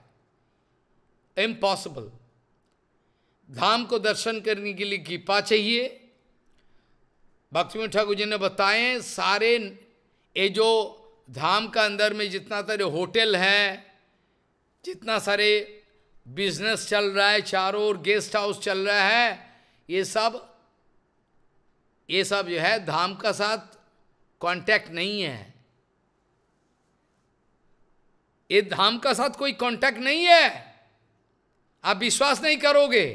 S1: इम्पॉसिबल धाम को दर्शन करने के लिए कृपा चाहिए भक्ति ठाकुर जी ने बताए सारे ये जो धाम का अंदर में जितना सारे होटल हैं जितना सारे बिजनेस चल रहा है चारों ओर गेस्ट हाउस चल रहा है ये सब ये सब जो है धाम का साथ कांटेक्ट नहीं है ये धाम का साथ कोई कांटेक्ट नहीं है आप विश्वास नहीं करोगे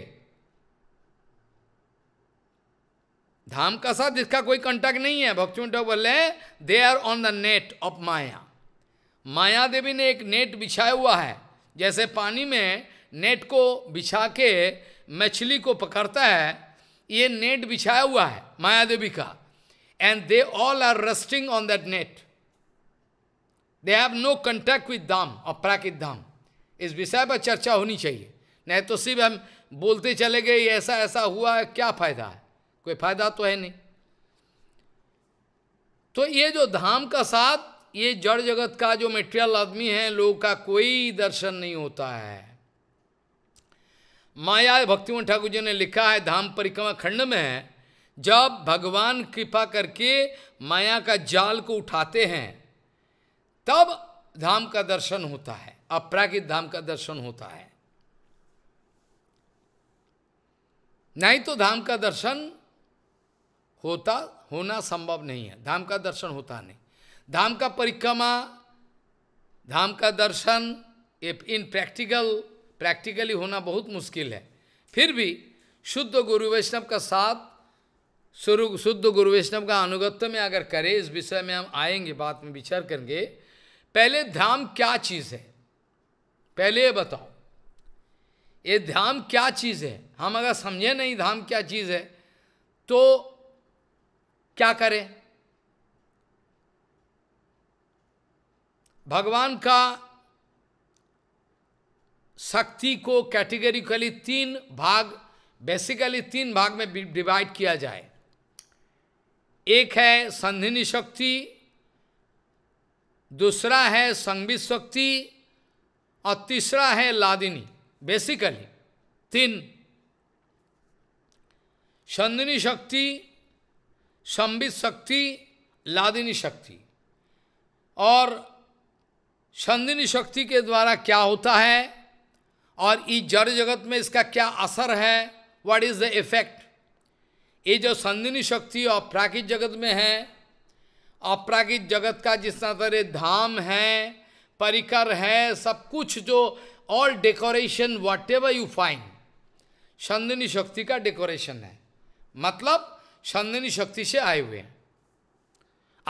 S1: धाम का साथ इसका कोई कांटेक्ट नहीं है भक्ति बोले they are on the net of maya Maya Devi ने एक नेट बिछाया हुआ है जैसे पानी में नेट को बिछा के मछली को पकड़ता है ये नेट बिछाया हुआ है माया देवी का and they all are resting on that net. They have no contact with Dham or Prakrit Dham. इस विषय पर चर्चा होनी चाहिए नहीं तो सिर्फ हम बोलते चले गए ऐसा ऐसा हुआ क्या फायदा है कोई फायदा तो है नहीं तो ये जो धाम का साथ ये जड़ जगत का जो मेटेरियल आदमी है लोगों का कोई दर्शन नहीं होता है माया भक्तिमोहन ठाकुर जी ने लिखा है धाम परिक्रमा खंड में है जब भगवान कृपा करके माया का जाल को उठाते हैं तब धाम का दर्शन होता है अपरागित धाम का दर्शन होता है नहीं तो धाम का दर्शन होता होना संभव नहीं है धाम का दर्शन होता नहीं धाम का परिक्रमा धाम का दर्शन इन प्रैक्टिकल प्रैक्टिकली होना बहुत मुश्किल है फिर भी शुद्ध गुरु वैष्णव का साथ शुद्ध गुरु वैष्णव का अनुगत्य में अगर करें इस विषय में हम आएंगे बात में विचार करेंगे पहले ध्यान क्या चीज़ है पहले ये बताओ ये धाम क्या चीज़ है हम अगर समझे नहीं धाम क्या चीज़ है तो क्या करें भगवान का शक्ति को कैटेगरिकली तीन भाग बेसिकली तीन भाग में डिवाइड किया जाए एक है संधिनी शक्ति दूसरा है संगवित शक्ति और तीसरा है लादिनी बेसिकली तीन संधिनी शक्ति संबित शक्ति लादिनी शक्ति और संधिनी शक्ति के द्वारा क्या होता है और इस जड़ जगत में इसका क्या असर है व्हाट इज द इफेक्ट ये जो संदिनी शक्ति अपराकृत जगत में है अपराकृत जगत का जिस तरह धाम है परिकर है सब कुछ जो all decoration whatever you find संदिनी शक्ति का डेकोरेशन है मतलब संदिनी शक्ति से आए हुए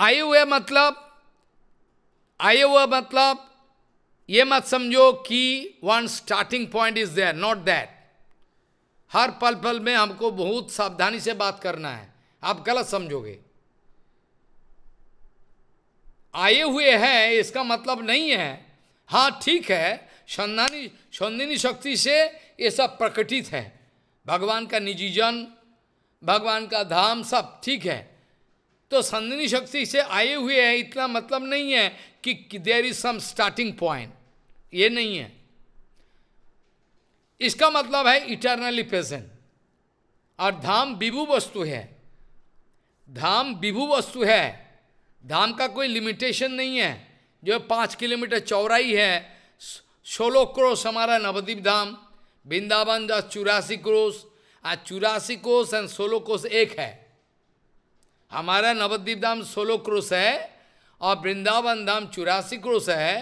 S1: आए हुए मतलब आए हुए मतलब ये मत समझो कि one starting point is there not that हर पल पल में हमको बहुत सावधानी से बात करना है आप गलत समझोगे आए हुए हैं इसका मतलब नहीं है हाँ ठीक है संधानी संदिनी शक्ति से ये सब प्रकटित है भगवान का निजी जन भगवान का धाम सब ठीक है तो संदिनी शक्ति से आए हुए हैं इतना मतलब नहीं है कि there is some starting point ये नहीं है इसका मतलब है इटरनली प्रेजेंट और धाम विभु वस्तु है धाम विभु वस्तु है धाम का कोई लिमिटेशन नहीं है जो पाँच किलोमीटर चौराई है सोलह क्रोस हमारा नवद्वीप धाम वृंदावन जो चौरासी क्रोस आज चौरासी कोस एंड सोलह क्रोस एक है हमारा नवद्वीप धाम सोलह क्रोस है और वृंदावन धाम चौरासी क्रोस है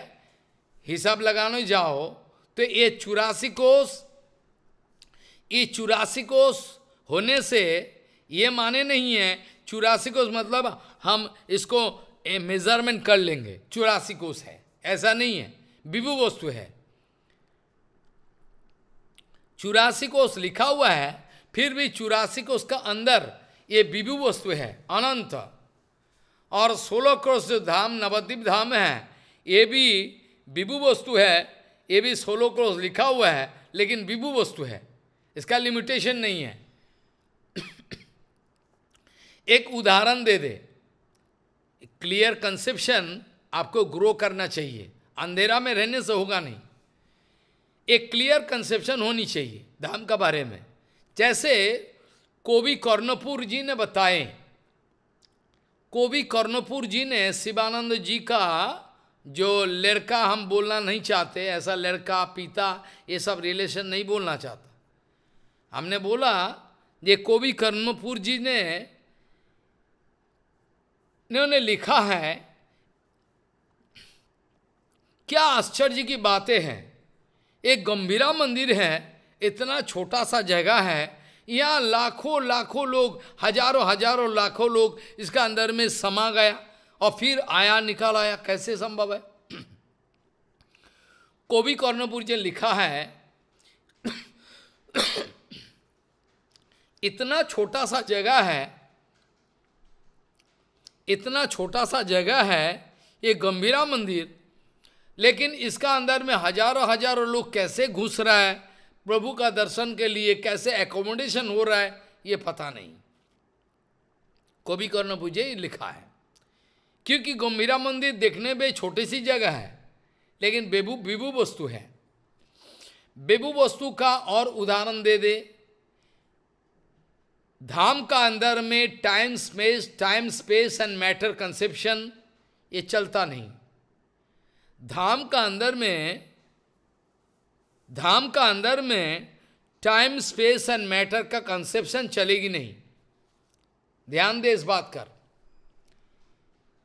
S1: हिसाब लगाने जाओ तो ये चौरासी कोष ये चौरासी कोष होने से ये माने नहीं है चौरासी कोष मतलब हम इसको मेजरमेंट कर लेंगे चौरासी कोष है ऐसा नहीं है विभु वस्तु है चौरासी कोष लिखा हुआ है फिर भी चौरासी कोष का अंदर ये विभु वस्तु है अनंत और सोलह कोष जो धाम नवद्वीप धाम है ये भी विभु वस्तु है ये भी सोलो क्रोस लिखा हुआ है लेकिन विभु वस्तु है इसका लिमिटेशन नहीं है एक उदाहरण दे दे क्लियर कंसेप्शन आपको ग्रो करना चाहिए अंधेरा में रहने से होगा नहीं एक क्लियर कंसेप्शन होनी चाहिए धाम के बारे में जैसे कोबी कर्णपुर जी ने बताए कोबी कर्णपुर जी ने शिवानंद जी का जो लड़का हम बोलना नहीं चाहते ऐसा लड़का पिता ये सब रिलेशन नहीं बोलना चाहता हमने बोला ये कोवि कर्मपुर जी ने उन्होंने लिखा है क्या आश्चर्य की बातें हैं एक गंभीरा मंदिर है इतना छोटा सा जगह है यहाँ लाखों लाखों लोग हजारों हजारों लाखों लोग इसका अंदर में समा गया और फिर आया निकाल आया कैसे संभव है कोबी कर्णपुर जी लिखा है इतना छोटा सा जगह है इतना छोटा सा जगह है ये गंभीरा मंदिर लेकिन इसका अंदर में हजारों हजारों लोग कैसे घुस रहा है प्रभु का दर्शन के लिए कैसे एकोमोडेशन हो रहा है ये पता नहीं कोबी कर्ण पूजे लिखा है क्योंकि गंभीरा मंदिर देखने में छोटी सी जगह है लेकिन बेबू विभू वस्तु है बेबू वस्तु का और उदाहरण दे दे धाम का अंदर में time space time space and matter conception ये चलता नहीं धाम का अंदर में धाम का अंदर में टाइम स्पेस एंड मैटर का कंसेप्शन चलेगी नहीं ध्यान दे इस बात कर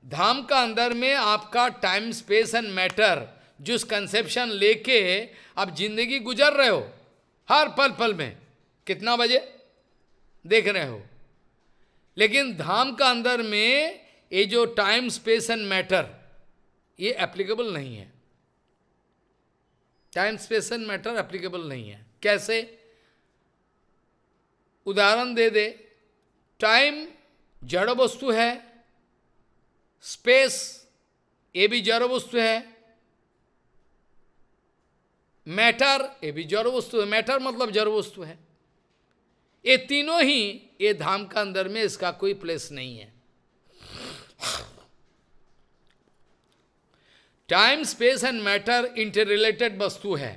S1: धाम का अंदर में आपका टाइम स्पेस एंड मैटर जिस कंसेप्शन लेके आप जिंदगी गुजर रहे हो हर पल पल में कितना बजे देख रहे हो लेकिन धाम का अंदर में ये जो टाइम स्पेस एंड मैटर ये एप्लीकेबल नहीं है time space and matter applicable नहीं है कैसे उदाहरण दे दे टाइम जड़ वस्तु है स्पेस ये भी जड़ वस्तु है मैटर ये भी जड़ वस्तु है मैटर मतलब जड़ वस्तु है ये तीनों ही ये धाम का अंदर में इसका कोई प्लेस नहीं है time space and matter interrelated वस्तु है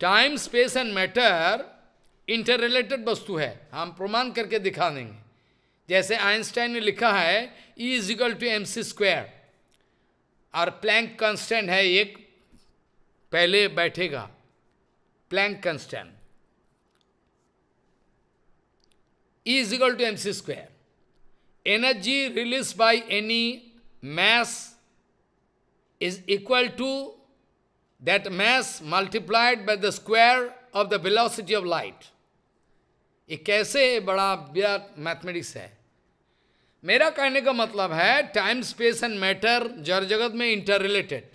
S1: time space and matter interrelated वस्तु है हम प्रमाण करके दिखा देंगे जैसे आइंस्टाइन ने लिखा है E is equal to M C square और प्लैंक कंस्टेंट है एक पहले बैठेगा Planck constant E is equal to M C square energy release by any mass is equal to that mass multiplied by the square of the velocity of light ये कैसे बड़ा व्यर्थ mathematics है मेरा कहने का मतलब है टाइम स्पेस एंड मैटर जर जगत में इंटर रिलेटेड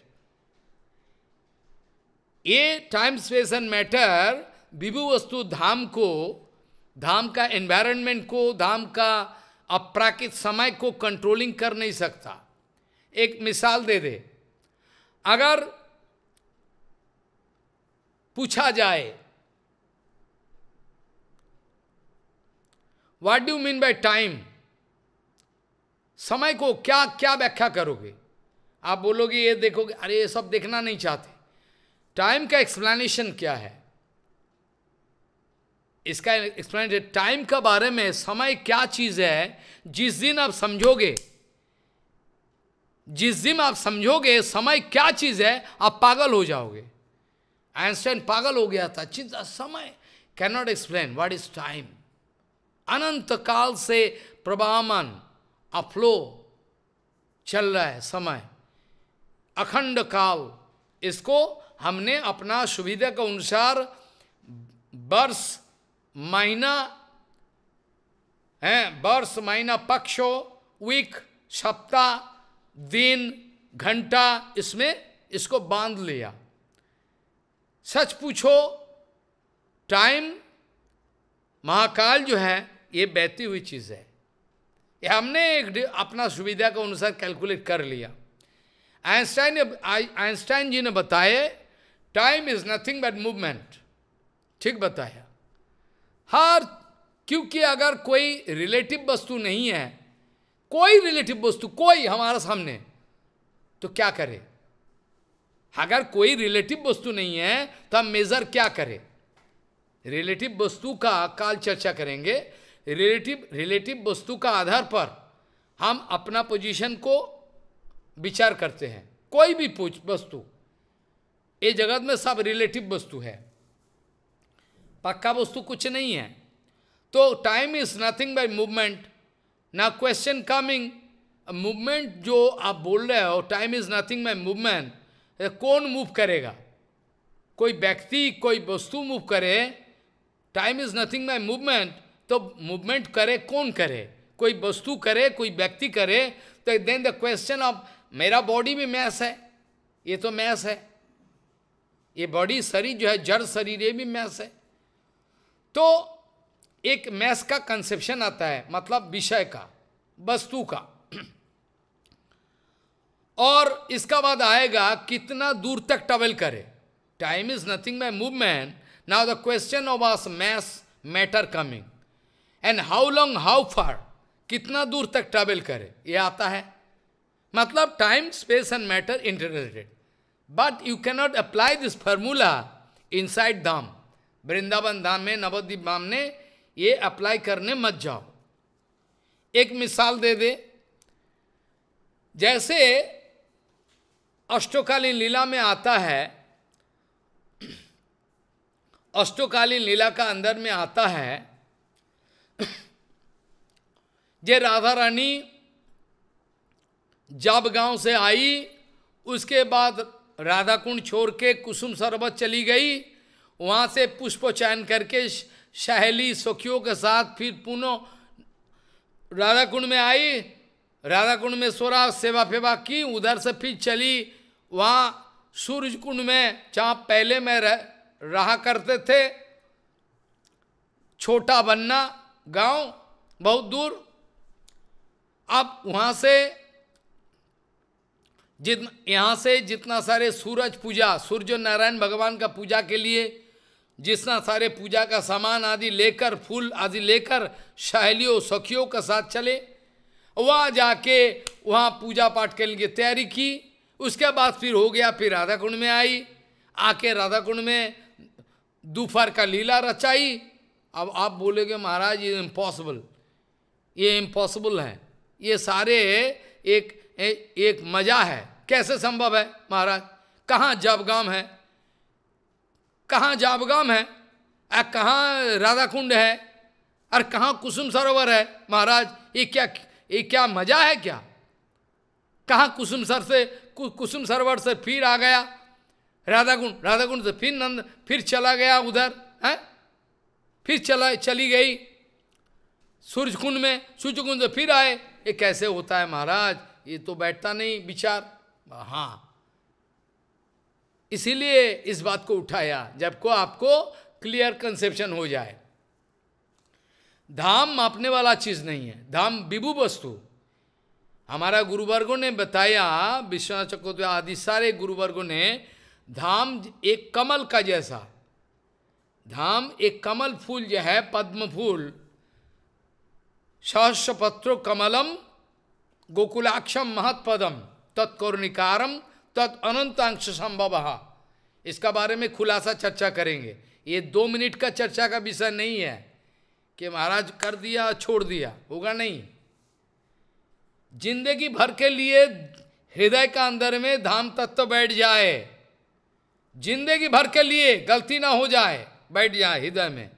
S1: ये टाइम स्पेस एंड मैटर विभु वस्तु धाम को धाम का एनवायरनमेंट को धाम का अपराकित समय को कंट्रोलिंग कर नहीं सकता एक मिसाल दे दे अगर पूछा जाए what do mean by time समय को क्या क्या व्याख्या करोगे आप बोलोगे ये देखोगे अरे ये सब देखना नहीं चाहते टाइम का एक्सप्लेनेशन क्या है इसका एक्सप्लेनेशन टाइम का बारे में समय क्या चीज़ है जिस दिन आप समझोगे जिस दिन आप समझोगे समय क्या चीज़ है आप पागल हो जाओगे आइंस्टाइन पागल हो गया था चिंता समय can not explain what is time अनंत काल से प्रभामन अफ्लो चल रहा है समय अखंड काल इसको हमने अपना सुविधा के अनुसार वर्ष महीना है वर्ष महीना पक्ष हो वीक सप्ताह दिन घंटा इसमें इसको बांध लिया सच पूछो टाइम महाकाल जो है ये बहती हुई चीज़ है ये हमने एक अपना सुविधा के अनुसार कैलकुलेट कर लिया आइंस्टाइन ने आइंस्टाइन जी ने बताए time is nothing but movement ठीक बताया हर क्योंकि अगर कोई रिलेटिव वस्तु नहीं है कोई रिलेटिव वस्तु कोई हमारे सामने तो क्या करे अगर कोई रिलेटिव वस्तु नहीं है तो हम मेजर क्या करें रिलेटिव वस्तु का काल चर्चा करेंगे रिलेटिव रिलेटिव वस्तु का आधार पर हम अपना पोजीशन को विचार करते हैं कोई भी पूछ वस्तु ये जगत में सब रिलेटिव वस्तु है पक्का वस्तु कुछ नहीं है तो time is nothing by movement ना क्वेश्चन कमिंग मूवमेंट जो आप बोल रहे हो time is nothing by movement कौन मूव करेगा कोई व्यक्ति कोई वस्तु मूव करे time is nothing by movement तो मूवमेंट करे कौन करे कोई वस्तु करे कोई व्यक्ति करे तो देन द क्वेश्चन ऑफ मेरा बॉडी भी मैस है ये तो मैस है ये बॉडी शरीर जो है जड़ शरीर ये भी मैस है तो एक मैस का कंसेप्शन आता है मतलब विषय का वस्तु का और इसका बाद आएगा कितना दूर तक ट्रेवल करे time is nothing my movement now the question of as mass matter coming and how long how far कितना दूर तक ट्रैवल करे ये आता है मतलब time space and matter interrelated but you cannot apply this formula inside धाम वृंदावन धाम में नवद्वीप धाम ने ये अप्लाई करने मत जाओ एक मिसाल दे दे जैसे अष्टकालीन लीला में आता है अष्टकालीन लीला का अंदर में आता है जे राधा रानी जब गांव से आई उसके बाद राधा कुंड छोड़ के कुसुम सरबत चली गई वहाँ से पुष्प चयन करके सहेली सखियों के साथ फिर पुनः राधा कुंड में आई राधा कुंड में सोरा सेवा फेवा की उधर से फिर चली वहाँ सूर्य कुंड में जहाँ पहले मैं रह, रहा करते थे छोटा बन्ना गांव बहुत दूर अब वहाँ से जित यहाँ से जितना सारे सूरज पूजा सूर्य नारायण भगवान का पूजा के लिए जितना सारे पूजा का सामान आदि लेकर फूल आदि लेकर सहेलियों सखियों के साथ चले वहाँ जाके वहाँ पूजा पाठ के लिए तैयारी की उसके बाद फिर हो गया फिर राधा कुंड में आई आके राधा कुंड में दोपहर का लीला रचाई अब आप बोलोगे महाराज ये इम्पॉसिबल ये इम्पॉसिबल है ये सारे एक ए, एक मजा है कैसे संभव है महाराज कहाँ जाबगाम है कहाँ जाबगाम है कहाँ राधा कुंड है और कहाँ कुसुम सरोवर है महाराज ये क्या ये क्या मजा है क्या कहाँ कुसुम सर से कु, कुसुम सरोवर से फिर आ गया राधा कुंड राधा कुंड से फिर नंद फिर चला गया उधर है फिर चला चली गई सूर्य कुंड में सूर्य कुंड से फिर आए ये कैसे होता है महाराज ये तो बैठता नहीं विचार हाँ इसीलिए इस बात को उठाया जब को आपको क्लियर कंसेप्शन हो जाए धाम मापने वाला चीज नहीं है धाम विभु वस्तु हमारा गुरुवर्गो ने बताया विश्वनाथ चकोद आदि सारे गुरुवर्गो ने धाम एक कमल का जैसा धाम एक कमल फूल जो है पद्म फूल सहस्रपत्र कमलम गोकुलाक्षम महत्पदम तत्करुणिकारम तत् अनंतांश संभव इसका बारे में खुलासा चर्चा करेंगे ये दो मिनट का चर्चा का विषय नहीं है कि महाराज कर दिया छोड़ दिया होगा नहीं जिंदगी भर के लिए हृदय का अंदर में धाम तत्व बैठ जाए जिंदगी भर के लिए गलती ना हो जाए बैठ जाए हृदय में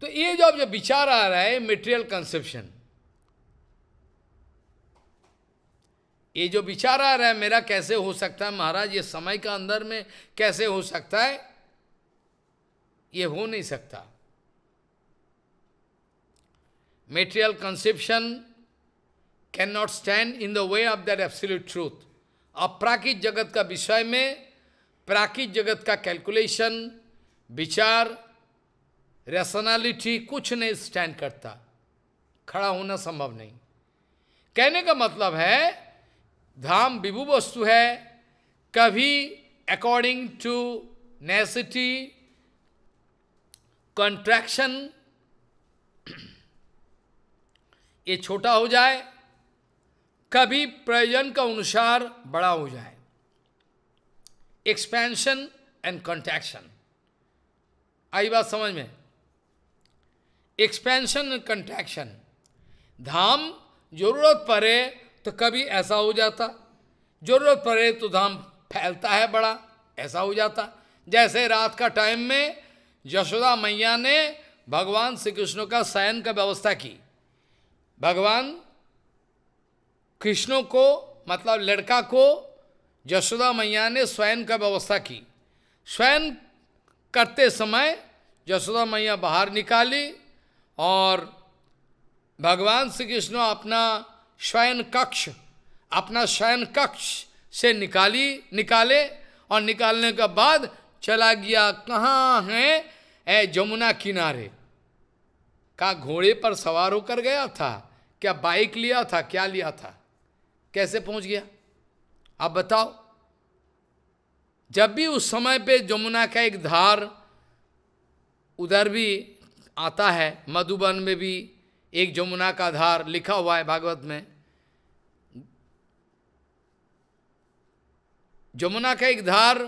S1: तो ये जो अब जो विचार आ रहा है मेटेरियल कंसेप्शन ये जो विचार आ रहा है मेरा कैसे हो सकता है महाराज ये समय का अंदर में कैसे हो सकता है ये हो नहीं सकता material conception can not stand in the way of that absolute truth अपराकित जगत का विषय में प्राकृत जगत का कैलकुलेशन विचार रेशनैलिटी कुछ नहीं स्टैंड करता खड़ा होना संभव नहीं कहने का मतलब है धाम विभु वस्तु है कभी अकॉर्डिंग टू नेसिटी कंट्रैक्शन ये छोटा हो जाए कभी प्रयोजन का अनुसार बड़ा हो जाए एक्सपेंशन एंड कंट्रैक्शन आई बात समझ में एक्सपेंशन एंड कंट्रैक्शन धाम जरूरत पड़े तो कभी ऐसा हो जाता जरूरत पड़े तो धाम फैलता है बड़ा ऐसा हो जाता जैसे रात का टाइम में यशोदा मैया ने भगवान श्री कृष्ण का शयन का व्यवस्था की भगवान कृष्ण को मतलब लड़का को यशोदा मैया ने स्वयं का व्यवस्था की स्वयं करते समय यशोदा मैया बाहर निकाली और भगवान श्री कृष्ण अपना शयन कक्ष अपना शयन कक्ष से निकाली निकाले और निकालने के बाद चला गया कहाँ है ए जमुना किनारे का घोड़े पर सवार होकर गया था क्या बाइक लिया था क्या लिया था कैसे पहुंच गया आप बताओ जब भी उस समय पे जमुना का एक धार उधर भी आता है मधुबन में भी एक जमुना का धार लिखा हुआ है भागवत में जमुना का एक धार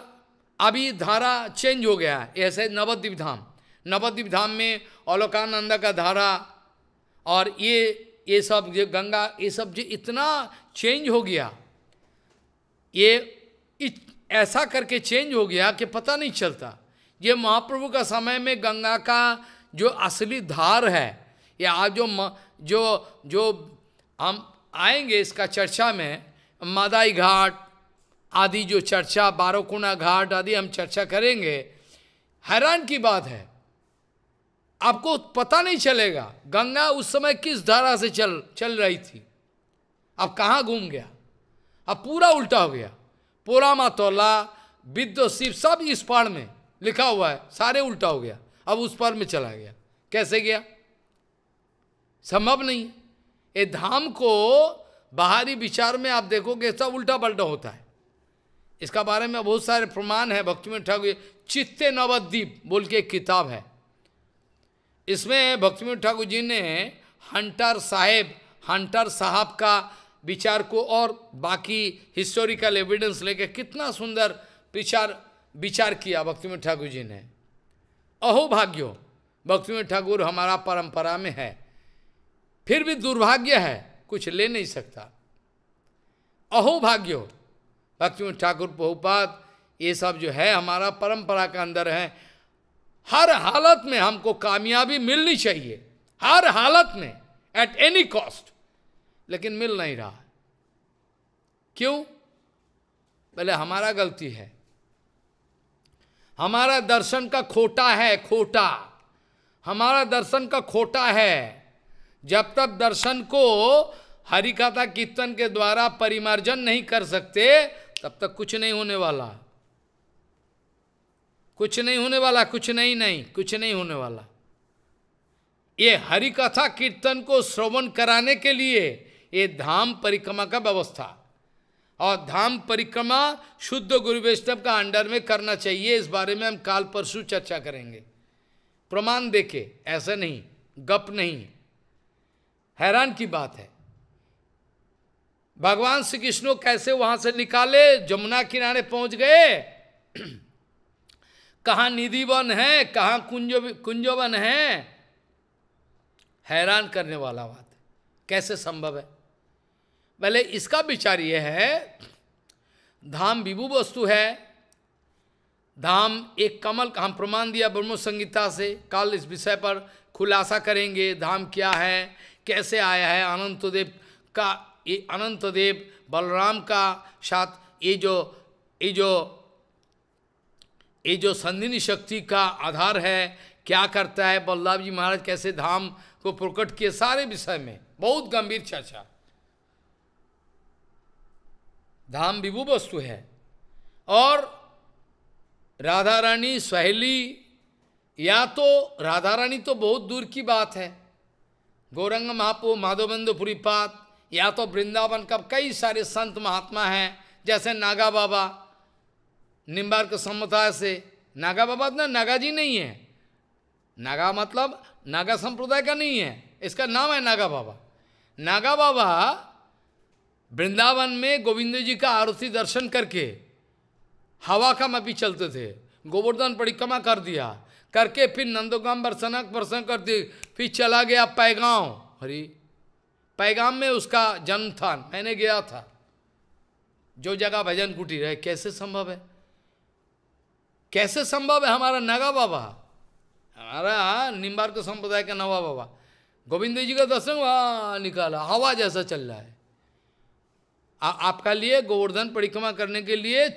S1: अभी धारा चेंज हो गया है ऐसे नवद्वीप धाम नवद्वीप धाम में अलोकानंदा का धारा और ये ये सब जो गंगा ये सब जो इतना चेंज हो गया ये ऐसा करके चेंज हो गया कि पता नहीं चलता ये महाप्रभु का समय में गंगा का जो असली धार है या आज जो म, जो जो हम आएंगे इसका चर्चा में मादाई घाट आदि जो चर्चा बारोकुना घाट आदि हम चर्चा करेंगे हैरान की बात है आपको पता नहीं चलेगा गंगा उस समय किस धारा से चल चल रही थी अब कहाँ घूम गया अब पूरा उल्टा हो गया पोरा मातोला विद्यो शिव सब इस पार में लिखा हुआ है सारे उल्टा हो गया अब उस पार में चला गया कैसे गया संभव नहीं ये धाम को बाहरी विचार में आप देखोगे सब उल्टा पल्टा होता है इसका बारे में बहुत सारे प्रमाण है भक्ति में ठाकुर चित्ते नवद्वीप बोल के एक किताब है इसमें भक्ति में ठाकुर जी ने हंटर साहेब हंटर साहब का विचार को और बाकी हिस्टोरिकल एविडेंस लेके कितना सुंदर विचार विचार किया में ठाकुर जी ने अहोभाग्यो भक्ति ठाकुर हमारा परंपरा में है फिर भी दुर्भाग्य है कुछ ले नहीं सकता अहोभाग्यो भक्ति ठाकुर बहुपात ये सब जो है हमारा परंपरा के अंदर है हर हालत में हमको कामयाबी मिलनी चाहिए हर हालत में एट एनी कॉस्ट लेकिन मिल नहीं रहा क्यों पहले हमारा गलती है हमारा दर्शन का खोटा है खोटा हमारा दर्शन का खोटा है जब तक दर्शन को हरिकथा कीर्तन के द्वारा परिमार्जन नहीं कर सकते तब तक कुछ नहीं होने वाला कुछ नहीं होने वाला कुछ नहीं नहीं कुछ नहीं होने वाला ये हरिकथा कीर्तन को श्रवण कराने के लिए ये धाम परिक्रमा का व्यवस्था और धाम परिक्रमा शुद्ध गुरु वैष्णव का अंडर में करना चाहिए इस बारे में हम काल परसु चर्चा करेंगे प्रमाण देखे ऐसा नहीं गप नहीं हैरान की बात है भगवान श्री कृष्ण कैसे वहां से निकाले जमुना किनारे पहुंच गए कहाँ निधिवन है कहाँ कुंज कुंजवन है हैरान करने वाला बात कैसे संभव है पहले इसका विचार यह है धाम विभु वस्तु है धाम एक कमल का हम प्रमाण दिया ब्रह्म संगीता से कल इस विषय पर खुलासा करेंगे धाम क्या है कैसे आया है अनंतदेव का ये अनंतदेव बलराम का साथ ये जो ये जो ये जो संधिनी शक्ति का आधार है क्या करता है बल्लाभ जी महाराज कैसे धाम को प्रकट किए सारे विषय में बहुत गंभीर चर्चा धाम विभू वस्तु है और राधा रानी सहेली या तो राधा रानी तो बहुत दूर की बात है गौरंग महापो माधवंदपुरी पात या तो वृंदावन का कई सारे संत महात्मा हैं जैसे नागा बाबा निम्बार के समुदाय से नागा बाबा इतना नागा जी नहीं है नागा मतलब नागा संप्रदाय का नहीं है इसका नाम है नागा बाबा नागा बाबा वृंदावन में गोविंद जी का आरती दर्शन करके हवा का मपी चलते थे गोवर्धन परिक्रमा कर दिया करके फिर नंदोगाम बरसनक बरसन कर दी फिर चला गया पैगाम हरी पैगाम में उसका जन्म था मैंने गया था जो जगह भजन कुटी रहे कैसे संभव है कैसे संभव है हमारा नगा बाबा हमारा निम्बार्क संप्रदाय का नवा बाबा गोविंद जी का दर्शन वहाँ निकाला हवा जैसा चल रहा है आ, आपका लिए गोवर्धन परिक्रमा करने के लिए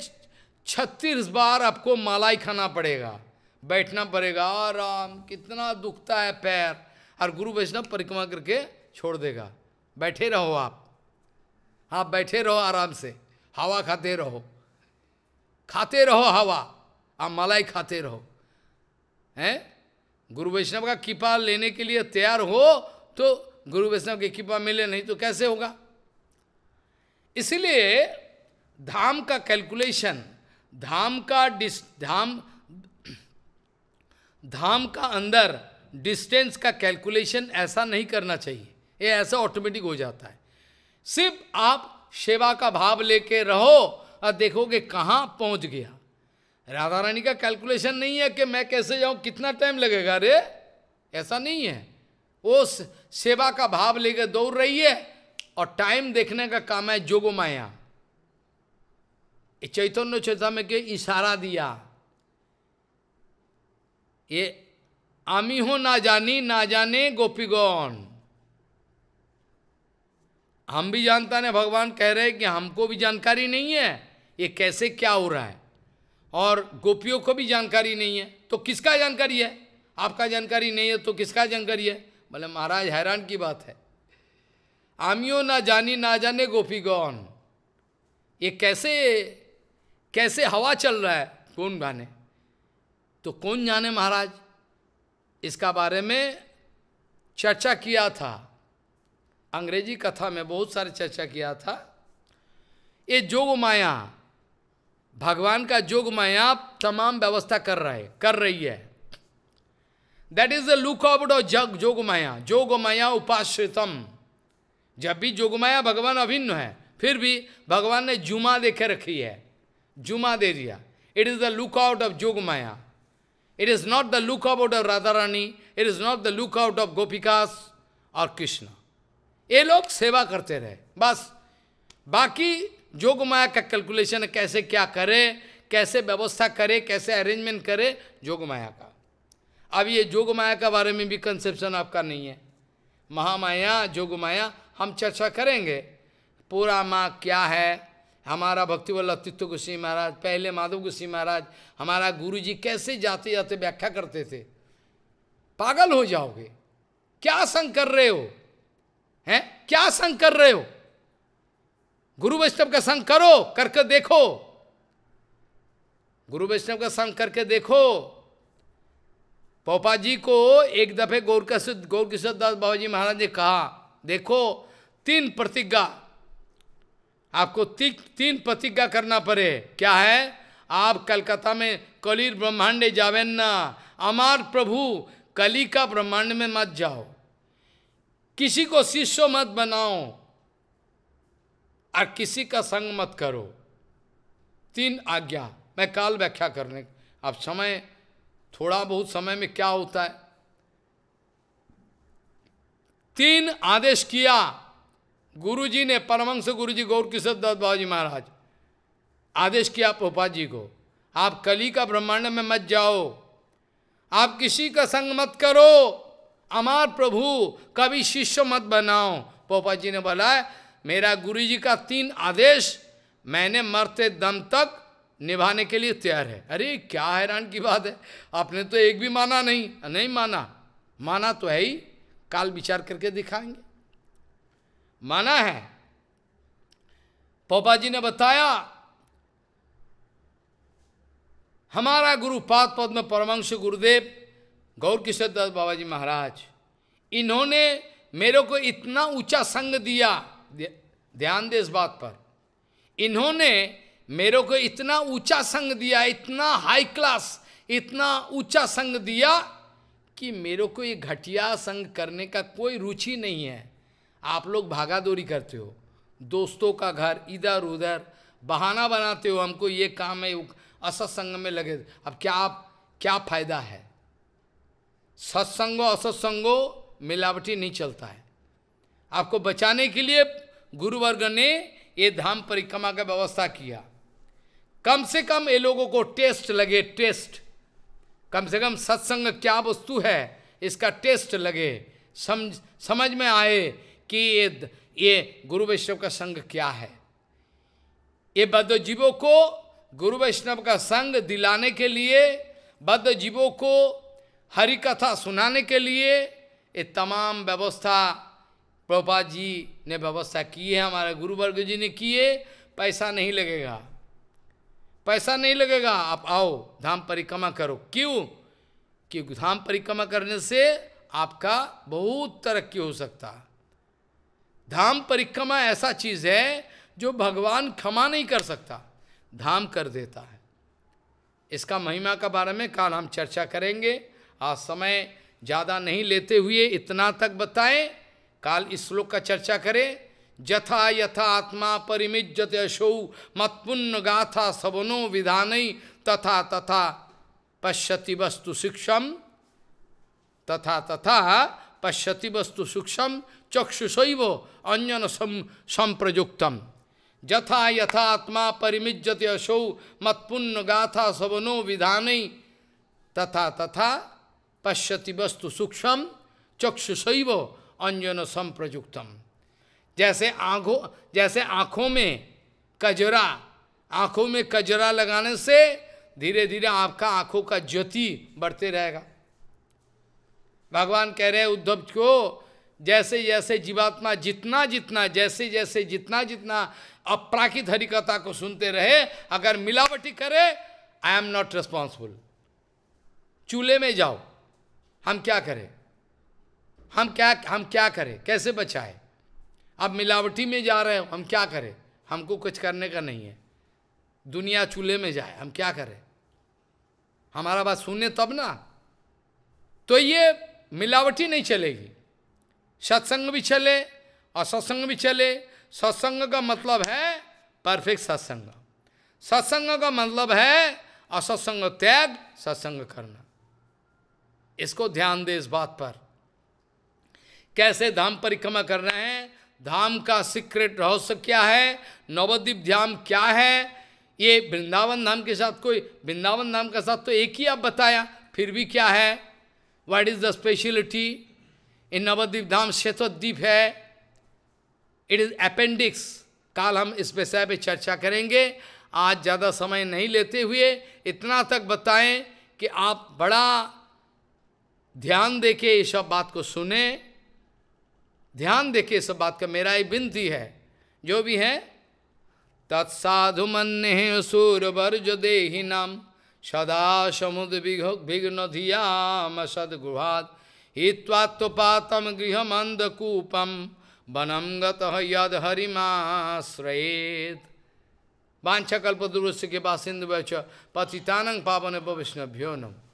S1: छत्तीस बार आपको मालाई खाना पड़ेगा बैठना पड़ेगा आराम कितना दुखता है पैर और गुरु वैष्णव परिक्रमा करके छोड़ देगा बैठे रहो आप आप बैठे रहो आराम से हवा खाते रहो खाते रहो हवा आप मलाई खाते रहो हैं गुरु वैष्णव का कृपा लेने के लिए तैयार हो तो गुरु वैष्णव की कृपा मिले नहीं तो कैसे होगा इसलिए धाम का कैलकुलेशन धाम का डिस धाम धाम का अंदर डिस्टेंस का कैलकुलेशन ऐसा नहीं करना चाहिए ये ऐसा ऑटोमेटिक हो जाता है सिर्फ आप सेवा का भाव लेके रहो और देखोगे कहाँ पहुँच गया राधा रानी का कैलकुलेशन नहीं है कि मैं कैसे जाऊँ कितना टाइम लगेगा अरे ऐसा नहीं है वो सेवा का भाव लेकर दौड़ रही है और टाइम देखने का काम है जोगो माया चैतन्य चैतन्य के इशारा दिया ये आमी हो ना जानी ना जाने गोपीगौन हम भी जानता ना भगवान कह रहे हैं कि हमको भी जानकारी नहीं है ये कैसे क्या हो रहा है और गोपियों को भी जानकारी नहीं है तो किसका जानकारी है आपका जानकारी नहीं है तो किसका जानकारी है बोले महाराज हैरान की बात है आमियो ना जानी ना जाने गोपीगौन ये कैसे कैसे हवा चल रहा है कौन जाने तो कौन जाने महाराज इसका बारे में चर्चा किया था अंग्रेजी कथा में बहुत सारे चर्चा किया था ये जोग माया भगवान का जोग माया तमाम व्यवस्था कर रहा है कर रही है that is the look of डॉ जग जोग माया जोग माया उपाश्रितम जब भी जोगमाया भगवान अभिन्न है फिर भी भगवान ने जुमा देखे रखी है जुमा दे दिया it is the look out of Yogamaya it is not the look out of Radha Rani it is not the look out of गोपिकास और कृष्ण ये लोग सेवा करते रहे बस बाकी जोगमाया का कैलकुलेशन कैसे क्या करे कैसे व्यवस्था करे कैसे अरेंजमेंट करे जोगमाया का अब ये जोगमाया का बारे में भी कंसेप्शन आपका नहीं है महामाया जोगमाया हम चर्चा करेंगे पूरा माँ क्या है हमारा भक्तिवल अस्तित्व गुस्सी महाराज पहले माधव गुस्सी महाराज हमारा गुरु जी कैसे जाते जाते व्याख्या करते थे पागल हो जाओगे क्या संग कर रहे हो हैं क्या संग कर रहे हो गुरु वैष्णव का संग करो करके देखो गुरु वैष्णव का संग करके देखो पोपा जी को एक दफे गौर गोरकिशोर दास बाबा जी महाराज ने कहा देखो तीन प्रतिज्ञा आपको ती, तीन प्रतिज्ञा करना पड़े क्या है आप कलकत्ता में कलीर ब्रह्मांड जावेन ना अमार प्रभु कली का ब्रह्मांड में मत जाओ किसी को शिष्य मत बनाओ और किसी का संग मत करो तीन आज्ञा मैं काल व्याख्या करने अब समय थोड़ा बहुत समय में क्या होता है तीन आदेश किया गुरुजी ने परमंश गुरुजी गौर किशोर दत्त बाबाजी महाराज आदेश किया पोपा जी को आप कली का ब्रह्मांड में मत जाओ आप किसी का संग मत करो अमार प्रभु कभी शिष्य मत बनाओ पोपा जी ने बोला मेरा गुरुजी का तीन आदेश मैंने मरते दम तक निभाने के लिए तैयार है अरे क्या हैरान की बात है आपने तो एक भी माना नहीं नहीं माना माना तो है ही काल विचार करके दिखाएंगे माना है पोपा जी ने बताया हमारा गुरु पाद पद में परमांश गुरुदेव गौर किशोर दास बाबा जी महाराज इन्होंने मेरे को इतना ऊंचा संग दिया ध्यान दे इस बात पर इन्होंने मेरे को इतना ऊंचा संग दिया इतना हाई क्लास इतना ऊंचा संग दिया कि मेरे को ये घटिया संग करने का कोई रुचि नहीं है आप लोग दौरी करते हो दोस्तों का घर इधर उधर बहाना बनाते हो हमको ये काम है असत्संग में लगे अब क्या आप क्या फायदा है सत्संगो असत्संगो मिलावटी नहीं चलता है आपको बचाने के लिए गुरुवर्ग ने ये धाम परिक्रमा का व्यवस्था किया कम से कम ये लोगों को टेस्ट लगे टेस्ट कम से कम सत्संग क्या वस्तु है इसका टेस्ट लगे समझ समझ में आए कि ये ये गुरु वैष्णव का संग क्या है ये बद्ध जीवों को गुरु वैष्णव का संग दिलाने के लिए बद्ध जीवों को हरि कथा सुनाने के लिए ये तमाम व्यवस्था प्रभा जी ने व्यवस्था की है हमारे गुरुवर्ग जी ने किए पैसा नहीं लगेगा पैसा नहीं लगेगा आप आओ धाम परिक्रमा करो क्यों क्योंकि धाम परिक्रमा करने से आपका बहुत तरक्की हो सकता धाम परिक्रमा ऐसा चीज़ है जो भगवान क्षमा नहीं कर सकता धाम कर देता है इसका महिमा का बारे में कल हम चर्चा करेंगे आज समय ज़्यादा नहीं लेते हुए इतना तक बताएं काल इस श्लोक का चर्चा करें यथा यथा आत्मा परिमिजत अशौ मत्पुण्य गाथा सवनो विधान तथा तथा पश्यति वस्तु सूक्ष्म तथा तथा पश्यति वस्तु सूक्ष्म चक्षुषैव अंजन सम संप्रयुक्तम यथा यथा आत्मा परिमिजत अशौ मत्पुण्य गाथा सवनो विधान तथा तथा पश्यति वस्तु सूक्ष्म चक्षुषैव अंजन संप्रयुक्तम जैसे आंखों जैसे आँखों में कजरा आँखों में कजरा लगाने से धीरे धीरे आपका आँखों का ज्योति बढ़ते रहेगा भगवान कह रहे हैं उद्धव को जैसे जैसे जीवात्मा जितना जितना जैसे जैसे जितना जितना अपराकित हरिकथा को सुनते रहे अगर मिलावटी करे आई एम नॉट रिस्पॉन्सिबल चूल्हे में जाओ हम क्या करें हम क्या हम क्या करें कैसे बचाएं अब मिलावटी में जा रहे हो हम क्या करें हमको कुछ करने का नहीं है दुनिया चूल्हे में जाए हम क्या करें हमारा बात सुने तब ना तो ये मिलावटी नहीं चलेगी सत्संग भी चले और सत्संग भी चले सत्संग का मतलब है परफेक्ट सत्संग सत्संग का मतलब है असत्संग त्याग सत्संग करना इसको ध्यान दे इस बात पर कैसे धाम परिक्रमा करना है धाम का सीक्रेट रहस्य क्या है नवद्वीप धाम क्या है ये वृंदावन धाम के साथ कोई वृंदावन धाम के साथ तो एक ही आप बताया फिर भी क्या है what is the speciality in Navadwip Dham Shwetadweep है इट इज अपेंडिक्स काल हम इस विषय पर चर्चा करेंगे आज ज़्यादा समय नहीं लेते हुए इतना तक बताएं कि आप बड़ा ध्यान देके ये सब बात को सुने ध्यान देखिए सब बात का मेरा ये विनती है जो भी है तत्साधु मन सूर वर्ज दे नाम सदा समुद्र विघ्न धियाम सदगृहाद हिवात्पातम गृह मंदकूपम वनम गद हरिमाश्रेत वांछा कल्प के बाद पतितानंग पावन वैष्णव्यो नम